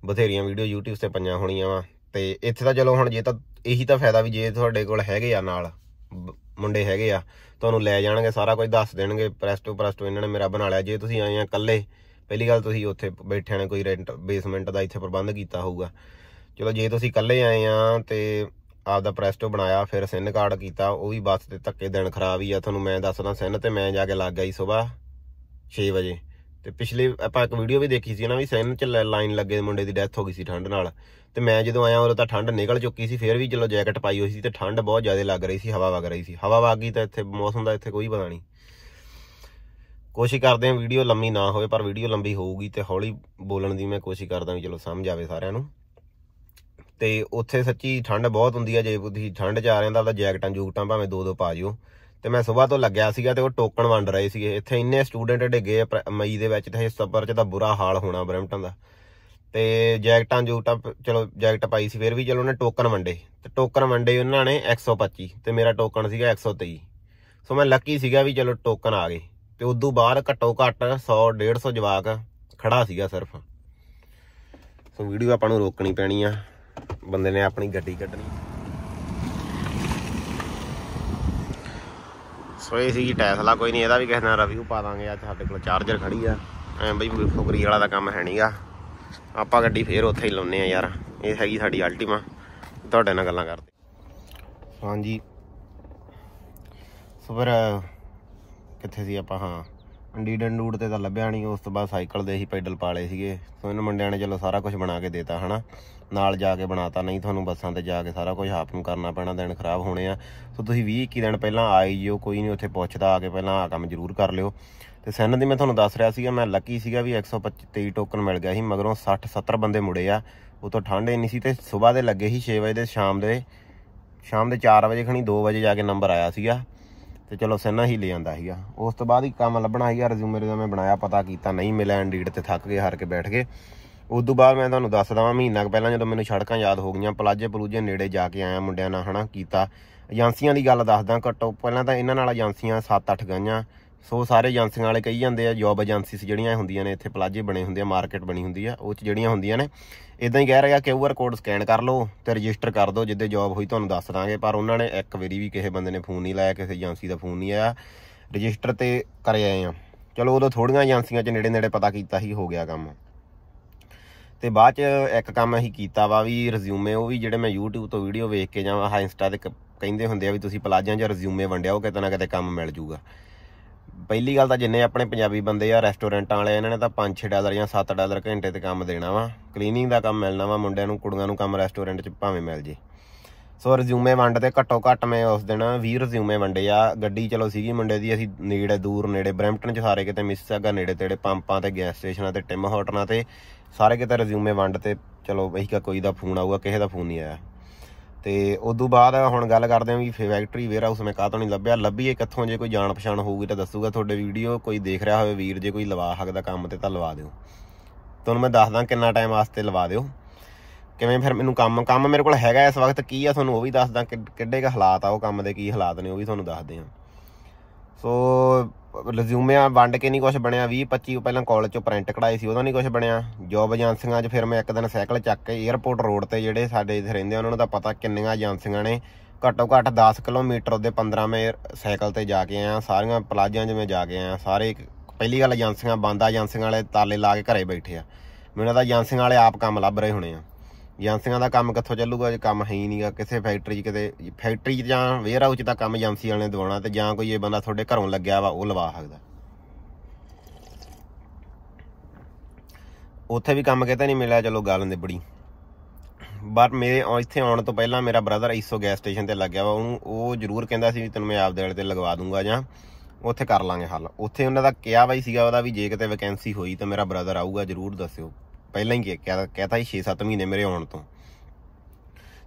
ਬਥੇਰੀਆਂ ਵੀਡੀਓ YouTube ਤੇ ਪਈਆਂ ਹੋਣੀਆਂ ਵਾ ਤੇ ਇੱਥੇ ਤਾਂ ਚਲੋ ਹੁਣ ਜੇ ਤਾਂ ਇਹੀ ਤਾਂ ਫਾਇਦਾ ਵੀ ਜੇ ਤੁਹਾਡੇ ਕੋਲ ਹੈਗੇ ਆ ਨਾਲ ਮੁੰਡੇ ਹੈਗੇ ਆ ਤੁਹਾਨੂੰ ਲੈ ਜਾਣਗੇ ਸਾਰਾ ਕੁਝ ਦੱਸ ਦੇਣਗੇ ਪ੍ਰੈਸਟੋ ਪ੍ਰੈਸਟੋ ਇਹਨਾਂ ਨੇ ਮੇਰਾ ਬਣਾ ਲਿਆ ਜੇ ਤੁਸੀਂ ਆਏ ਆ ਇਕੱਲੇ ਪਹਿਲੀ ਗੱਲ ਤੁਸੀਂ ਉੱਥੇ ਬੈਠੇ ਨੇ ਕੋਈ ਰੈਂਟ ਬੇਸਮੈਂਟ ਦਾ ਇੱਥੇ ਪ੍ਰਬੰਧ ਕੀਤਾ ਹੋਊਗਾ ਚਲੋ ਜੇ ਤੁਸੀਂ ਇਕੱਲੇ ਆਏ ਆ ਤੇ ਆਪ ਪ੍ਰੈਸ ਪ੍ਰੈਸਟੋ ਬਣਾਇਆ ਫਿਰ ਸਿਨ ਕਾਰਡ ਕੀਤਾ ਉਹ ਵੀ ਬੱਸ ਤੇ ਧੱਕੇ ਦਿਨ ਖਰਾਬ ਹੀ ਆ ਤੁਹਾਨੂੰ ਮੈਂ ਦੱਸਦਾ ਸਿਨ ਤੇ ਮੈਂ ਜਾ ਕੇ ਲੱਗ ਗਈ ਸਵੇਰ 6 ਵਜੇ ਤੇ ਪਿਛਲੇ ਆਪਾਂ ਇੱਕ ਵੀਡੀਓ ਵੀ ਦੇਖੀ ਸੀ ਨਾ ਵੀ ਸੈਨ ਚ ਲਾਈਨ ਲੱਗੇ ਮੁੰਡੇ ਦੀ ਡੈਥ ਹੋ ਗਈ ਸੀ ਠੰਡ ਨਾਲ ਤੇ ਮੈਂ ਜਦੋਂ ਆਇਆ ਉਦੋਂ ਤਾਂ ਠੰਡ ਨਿਕਲ ਚੁੱਕੀ ਸੀ ਫਿਰ ਵੀ ਚਲੋ ਜੈਕਟ ਪਾਈ ਹੋਈ ਸੀ ਤੇ ਠੰਡ ਬਹੁਤ ਜ਼ਿਆਦਾ ਲੱਗ ਰਹੀ ਸੀ ਹਵਾ ਵਗ ਰਹੀ ਸੀ ਹਵਾ ਵਗ ਗਈ ਤਾਂ ਇੱਥੇ ਮੌਸਮ ਦਾ ਇੱਥੇ ਕੋਈ ਪਤਾ ਨਹੀਂ ਕੋਸ਼ਿਸ਼ ਕਰਦੇ ਆ ਵੀਡੀਓ ਲੰਮੀ ਨਾ ਹੋਵੇ ਪਰ ਵੀਡੀਓ ਲੰਬੀ ਹੋਊਗੀ ਤੇ ਹੌਲੀ ਬੋਲਣ ਦੀ ਮੈਂ ਕੋਸ਼ਿਸ਼ ਕਰਦਾ ਵੀ ਚਲੋ ਸਮਝ ਆਵੇ ਸਾਰਿਆਂ ਨੂੰ ਤੇ ਉੱਥੇ ਸੱਚੀ ਠੰਡ ਬਹੁਤ ਹੁੰਦੀ ਆ ਜੇ ਤੁਸੀਂ ਠੰਡ 'ਚ ਆ ਰਹੇ ਤਾਂ ਜੈਕਟਾਂ ਜੂਕਟਾਂ ਭਾਵੇਂ ਦੋ ਦੋ ਪਾ ਜਿਓ ਤੇ ਮੈਂ ਸਵੇਰ ਤੋਂ ਲੱਗਿਆ ਸੀਗਾ ਤੇ ਉਹ ਟੋਕਨ ਵੰਡ ਰਹੇ ਸੀਗੇ ਇੱਥੇ ਇੰਨੇ ਸਟੂਡੈਂਟ ਡਿੱਗੇ ਮਈ ਦੇ ਵਿੱਚ ਤੇ ਸਬਰ ਚ ਤਾਂ ਬੁਰਾ ਹਾਲ ਹੋਣਾ ਬ੍ਰੈਂਟਨ ਦਾ ਤੇ ਜੈਕਟਾਂ ਜੂਟਾਂ ਚਲੋ ਜੈਕਟ ਪਾਈ ਸੀ ਫਿਰ ਵੀ ਚਲੋ ਉਹਨੇ ਟੋਕਨ ਵੰਡੇ ਤੇ ਟੋਕਨ ਵੰਡੇ ਉਹਨਾਂ ਨੇ 125 ਤੇ ਮੇਰਾ ਟੋਕਨ ਸੀਗਾ 123 ਸੋ ਮੈਂ ਲੱਕੀ ਸੀਗਾ ਵੀ ਚਲੋ ਟੋਕਨ ਆ ਗਏ ਤੇ ਉਦੋਂ ਬਾਅਦ ਘੱਟੋ ਘੱਟ 100 150 ਜਵਾਕ ਖੜਾ ਸੀਗਾ ਸਿਰਫ ਸੋ ਵੀਡੀਓ ਆਪਾਂ ਨੂੰ ਰੋਕਣੀ ਪੈਣੀ ਆ ਬੰਦੇ ਨੇ ਆਪਣੀ ਗੱਡੀ ਕੱਢਣੀ ਸੋ ਇਹ ਸੀ ਟੈਸਲਾ ਕੋਈ ਨਹੀਂ ਇਹਦਾ ਵੀ ਕਿਸੇ ਨਾਲ ਰਿਵਿਊ ਪਾ ਦਾਂਗੇ ਅੱਜ ਸਾਡੇ ਕੋਲ ਚਾਰਜਰ ਖੜੀ ਆ ਐ ਬਈ ਫੁਕਰੀ ਵਾਲਾ ਦਾ ਕੰਮ ਹੈ ਨਹੀਂਗਾ ਆਪਾਂ ਗੱਡੀ ਫੇਰ ਉੱਥੇ ਹੀ ਲਾਉਨੇ ਆ ਯਾਰ ਇਹ ਹੈਗੀ ਸਾਡੀ ਅਲਟੀਮਾ ਤੁਹਾਡੇ ਨਾਲ ਗੱਲਾਂ ਕਰਦੇ ਹਾਂਜੀ ਸੋ ਫਿਰ ਕਿੱਥੇ ਸੀ ਆਪਾਂ ਹਾਂ ਅੰਡੀ ਡੰਡੂੜ ਤੇ ਤਾਂ ਲੱਭਿਆ ਨਹੀਂ ਉਸ ਤੋਂ ਬਾਅਦ ਸਾਈਕਲ ਦੇ ਹੀ ਪੈਡਲ ਪਾਲੇ ਸੀਗੇ ਸੋ ਇਹਨਾਂ ਮੁੰਡਿਆਂ ਨੇ ਚਲੋ ਸਾਰਾ ਕੁਝ ਬਣਾ ਕੇ ਦੇਤਾ ਹਨਾ ਨਾਲ ਜਾ ਕੇ ਬਣਾਤਾ ਨਹੀਂ ਤੁਹਾਨੂੰ ਬੱਸਾਂ ਤੇ ਜਾ ਕੇ ਸਾਰਾ ਕੁਝ ਆਪ ਨੂੰ ਕਰਨਾ ਪੈਣਾ ਦਿਨ ਖਰਾਬ ਹੋਣੇ ਆ ਸੋ ਤੁਸੀਂ 20 21 ਦਿਨ ਪਹਿਲਾਂ ਆਈ ਜਿਓ ਕੋਈ ਨਹੀਂ ਉੱਥੇ ਪੁੱਛਦਾ ਆ ਕੇ ਪਹਿਲਾਂ ਆ ਕੰਮ ਜ਼ਰੂਰ ਕਰ ਲਿਓ ਤੇ ਸੈਨ ਦੀ ਮੈਂ ਤੁਹਾਨੂੰ ਦੱਸ ਰਿਹਾ ਸੀਗਾ ਮੈਂ ਲੱਕੀ ਸੀਗਾ ਵੀ 125 ਟੋਕਨ ਮਿਲ ਗਿਆ ਸੀ ਮਗਰੋਂ 60 70 ਬੰਦੇ ਮੁੜੇ ਆ ਉਹ ਤੋਂ ਠੰਡ ਇੰਨੀ ਸੀ ਤੇ ਸਵੇਰ ਦੇ ਲੱਗੇ ਸੀ 6 ਵਜੇ ਦੇ ਸ਼ਾਮ ਦੇ ਸ਼ਾਮ ਦੇ 4 ਵਜੇ ਖਣੀ 2 ਵਜੇ ਜਾ ਕੇ ਨੰਬਰ ਆਇਆ ਸੀਗਾ ਤੇ ਚਲੋ ਸੈਨਾ ਹੀ ਲੈ ਜਾਂਦਾ ਸੀਗਾ ਉਸ ਤੋਂ ਬਾਅਦ ਹੀ ਕੰਮ ਲੱਭਣਾ ਸੀਗਾ ਰਿਜ਼ਿਊਮੇ ਰਿਜ਼ੂਮੇ ਮੈਂ ਬਣਾਇਆ ਪਤਾ ਕੀਤਾ ਨਹੀਂ ਮਿਲਿਆ ਇੰਡੀਡ ਤੇ ਥੱਕ ਕੇ ਹਾਰ ਕੇ ਬੈਠ ਗਏ ਉਸ ਤੋਂ ਬਾਅਦ ਮੈਂ ਤੁਹਾਨੂੰ ਦੱਸ ਦਵਾਂ ਮਹੀਨਾ ਕੁ ਪਹਿਲਾਂ ਜਦੋਂ ਮੈਨੂੰ ਸੜਕਾਂ ਯਾਦ ਹੋ ਗਈਆਂ ਪਲਾਜੇ ਪਲੂਜੇ ਨੇੜੇ ਜਾ ਕੇ ਆਇਆ ਮੁੰਡਿਆਂ ਨਾਲ ਹਨਾ ਕੀਤਾ ਏਜੰਸੀਆਂ ਦੀ ਗੱਲ ਦੱਸਦਾ ਘਟੋ ਪਹਿਲਾਂ ਤਾਂ ਇਹਨਾਂ ਨਾਲ ਏਜੰਸੀਆਂ 7-8 ਗਈਆਂ ਸੋ ਸਾਰੇ ਏਜੰਸੀਆਂ ਵਾਲੇ ਕਹੀ ਜਾਂਦੇ ਆ ਜੌਬ ਏਜੰਸੀਸ ਜਿਹੜੀਆਂ ਹੁੰਦੀਆਂ ਨੇ ਇੱਥੇ ਪਲਾਜੇ ਬਣੇ ਹੁੰਦੇ ਆ ਮਾਰਕੀਟ ਬਣੀ ਹੁੰਦੀ ਆ ਉਹ ਚ ਜਿਹੜੀਆਂ ਹੁੰਦੀਆਂ ਨੇ ਇਦਾਂ ਹੀ ਕਹਿ ਰਿਹਾ ਕਿਊਆਰ ਕੋਡ ਸਕੈਨ ਕਰ ਲਓ ਤੇ ਰਜਿਸਟਰ ਕਰ ਦਿਓ ਜਿੱਦੇ ਜੌਬ ਹੋਈ ਤੁਹਾਨੂੰ ਦੱਸ ਦਾਂਗੇ ਪਰ ਉਹਨਾਂ ਨੇ ਇੱਕ ਵਾਰੀ ਵੀ ਕਿਸੇ ਬੰਦੇ ਨੇ ਫੋਨ ਨਹੀਂ ਲਾਇਆ ਕਿਸੇ ਏਜੰਸੀ ਦਾ ਫੋਨ ਨਹੀਂ ਆਇਆ ਰਜਿਸਟਰ ਤੇ ਕਰ ਆਏ ਆ ਚਲੋ ਉਦੋਂ ਥੋੜੀਆਂ ਏਜੰਸੀਆਂ 'ਚ ਨੇੜੇ-ਨੇੜੇ ਪਤਾ ਕੀਤਾ ਹੀ ਹੋ ਗਿਆ ਕੰਮ ਤੇ ਬਾਅਦ 'ਚ ਇੱਕ ਕੰਮ ਅਸੀਂ ਕੀਤਾ ਵਾ ਵੀ ਰਿਜ਼ਿਊਮੇ ਉਹ ਵੀ ਜਿਹੜੇ ਮੈਂ YouTube ਤੋਂ ਵੀਡੀਓ ਵੇਖ ਕੇ ਜਾਵਾਂ ਆਹ ਇੰਸਟਾ ਤੇ ਕਹਿੰਦੇ ਹੁੰਦੇ ਆ ਵੀ ਤੁਸੀਂ ਪਲਾਜਾਂ ਜਾਂ ਰਿਜ਼ਿਊਮੇ ਵੰਡਿਆ ਉਹ ਕਿਤੇ ਨਾ ਕਿਤੇ ਕੰਮ ਮਿਲ ਜੂਗਾ ਪਹਿਲੀ ਗੱਲ ਤਾਂ ਜਿੰਨੇ ਆਪਣੇ ਪੰਜਾਬੀ ਬੰਦੇ ਆ ਰੈਸਟੋਰੈਂਟਾਂ ਵਾਲੇ ਇਹਨਾਂ ਨੇ ਤਾਂ 5-6 ਡਾਲਰ ਜਾਂ 7 ਡਾਲਰ ਘੰਟੇ ਤੇ ਕੰਮ ਦੇਣਾ ਵਾ ਕਲੀਨਿੰਗ ਦਾ ਕੰਮ ਮਿਲਣਾ ਵਾ ਮੁੰਡਿਆਂ ਨੂੰ ਕੁੜੀਆਂ ਨੂੰ ਕੰਮ ਰੈਸਟੋਰੈਂਟ 'ਚ ਭਾਵੇਂ ਮਿਲ ਜੇ ਸੋ ਰਿਜ਼ਿਊਮੇ ਵੰਡਦੇ ਘੱਟੋ ਘੱਟ ਮੈਂ ਉਸ ਦਿਨ 20 ਰਿਜ਼ਿਊਮੇ ਵੰਡੇ ਆ ਗੱਡੀ ਚਲੋ ਸੀਗੀ ਮੁੰਡੇ ਦੀ ਅਸੀਂ ਨੇੜੇ ਦੂਰ ਨੇੜੇ ਬ੍ਰੈਂਪਟਨ 'ਚ ਸਾਰੇ ਕਿਤੇ ਸਾਗਾ ਨੇੜੇ ਤੇੜੇ ਪੰਪਾਂ ਤੇ ਗੈਸ ਸਟੇਸ਼ਨਾਂ ਤੇ ਟਿਮ ਹੋਟਲਾਂ ਤੇ ਸਾਰੇ ਕਿਤੇ ਰਿਜ਼ਿਊਮੇ ਵੰਡ ਤੇ ਚਲੋ ਵਹੀ ਕਾ ਕੋਈ ਦਾ ਫੋਨ ਆਊਗਾ ਕਿਸੇ ਦਾ ਫੋਨ ਨਹੀਂ ਆਇਆ ਤੇ ਉਦੋਂ ਬਾਅਦ ਹੁਣ ਗੱਲ ਕਰਦੇ ਹਾਂ ਵੀ ਫੈਕਟਰੀ ਵੇਅਰ ਹਾਊਸ ਮੈਂ ਕਾਹਤੋਂ ਨਹੀਂ ਲੱਭਿਆ ਲੱਭੀ ਕਿੱਥੋਂ ਜੇ ਕੋਈ ਜਾਣ ਪਛਾਣ ਹੋਊਗੀ ਤਾਂ ਦੱਸੂਗਾ ਤੁਹਾਡੇ ਵੀਡੀਓ ਕੋਈ ਦੇਖ ਰਿਹਾ ਹੋਵੇ ਵੀਰ ਜੇ ਕੋਈ ਲਵਾ ਸਕਦਾ ਕੰਮ ਤੇ ਤਾਂ ਲਵਾ ਦਿਓ ਤੁਹਾਨੂੰ ਮੈਂ ਦੱਸਦਾ ਕਿੰਨਾ ਟਾਈਮ ਵਾਸਤੇ ਲਵਾ ਦਿਓ ਕਿਵੇਂ ਫਿਰ ਮੈਨੂੰ ਕੰਮ ਕੰਮ ਮੇਰੇ ਕੋਲ ਹੈਗਾ ਇਸ ਵਕਤ ਕੀ ਆ ਤੁਹਾਨੂੰ ਉਹ ਵੀ ਦੱਸਦਾ ਕਿੱਡੇ ਕ ਹਾਲਾਤ ਆ ਉਹ ਕੰਮ ਦੇ ਕੀ ਹਾਲਾਤ ਨੇ ਉਹ ਵੀ ਤੁਹਾਨੂੰ ਦੱਸਦੇ ਆ ਸੋ ਰਿਜ਼ਿਊਮਿਆਂ ਵੰਡ ਕੇ ਨਹੀਂ ਕੁਝ ਬਣਿਆ 20 25 ਪਹਿਲਾਂ ਕਾਲਜ ਚੋਂ ਪ੍ਰਿੰਟ ਕਢਾਏ ਸੀ ਉਹਦਾ ਨਹੀਂ ਕੁਝ ਬਣਿਆ ਜੋਬ ਏਜੰਸੀਆਂ 'ਚ ਫਿਰ ਮੈਂ ਇੱਕ ਦਿਨ ਸਾਈਕਲ ਚੱਕ ਕੇ 에ਅਰਪੋਰਟ ਰੋਡ ਤੇ ਜਿਹੜੇ ਸਾਡੇ ਇੱਥੇ ਰਹਿੰਦੇ ਉਹਨਾਂ ਨੂੰ ਤਾਂ ਪਤਾ ਕਿੰਨੀਆਂ ਏਜੰਸੀਆਂ ਨੇ ਘੱਟੋ ਘੱਟ 10 ਕਿਲੋਮੀਟਰ ਉਹਦੇ 15 ਮੈਂ ਸਾਈਕਲ ਤੇ ਜਾ ਕੇ ਆਇਆ ਸਾਰੀਆਂ ਪਲਾਜ਼ਿਆਂ 'ਚ ਮੈਂ ਜਾ ਕੇ ਆਇਆ ਸਾਰੇ ਪਹਿਲੀ ਗੱਲ ਏਜੰਸੀਆਂ ਬੰਦ ਆ ਏਜੰਸੀਆਂ ਵਾਲੇ ਤਾਲੇ ਲਾ ਕੇ ਘਰੇ ਬੈਠੇ ਆ ਮੈਨੂੰ ਤਾਂ ਏਜੰਸੀਆਂ ਵਾਲੇ ਆਪ ਕੰਮ ਲੱਭ ਰਹੇ ਹੋਣੇ ਆ ਏਜੰਸੀਆਂ ਦਾ ਕੰਮ ਕਿੱਥੋਂ ਚੱਲੂਗਾ ਜੇ ਕੰਮ ਹੈ ਹੀ ਨਹੀਂਗਾ ਕਿਸੇ ਫੈਕਟਰੀ ਕਿਤੇ ਫੈਕਟਰੀ ਜਾਂ ਵੇਅਰ ਹਾਊਸ ਤਾਂ ਕੰਮ ਏਜੰਸੀ ਵਾਲੇ ਨੇ ਦਵਾਉਣਾ ਤੇ ਜਾਂ ਕੋਈ ਇਹ ਬੰਦਾ ਤੁਹਾਡੇ ਘਰੋਂ ਲੱਗਿਆ ਵਾ ਉਹ ਲਵਾ ਸਕਦਾ ਉੱਥੇ ਵੀ ਕੰਮ ਕਿਤੇ ਨਹੀਂ ਮਿਲਿਆ ਚਲੋ ਗੱਲ ਨਿਬੜੀ ਪਰ ਮੇਰੇ ਇੱਥੇ ਆਉਣ ਤੋਂ ਪਹਿਲਾਂ ਮੇਰਾ ਬ੍ਰਦਰ ਐਸੋ ਗੈਸ ਸਟੇਸ਼ਨ ਤੇ ਲੱਗਿਆ ਵਾ ਉਹਨੂੰ ਉਹ ਜ਼ਰੂਰ ਕਹਿੰਦਾ ਸੀ ਵੀ ਤੈਨੂੰ ਮੈਂ ਆਪਦੇ ਵਾਲੇ ਤੇ ਲਗਵਾ ਦੂੰਗਾ ਜਾਂ ਉੱਥੇ ਕਰ ਲਾਂਗੇ ਹੱਲ ਉੱਥੇ ਉਹਨਾਂ ਦਾ ਕਿਹਾ ਵਈ ਸੀਗਾ ਉਹਦਾ ਵੀ ਜੇ ਕਿਤੇ ਵੈਕੈਂਸੀ ਹੋਈ ਤਾਂ ਮੇਰਾ ਬ੍ਰਦਰ ਆਊਗਾ ਜ਼ਰੂਰ ਦੱਸਿਓ ਪਹਿਲਾਂ ਹੀ ਕਹਿਤਾ ਸੀ 6-7 ਮਹੀਨੇ ਮੇਰੇ ਆਉਣ ਤੋਂ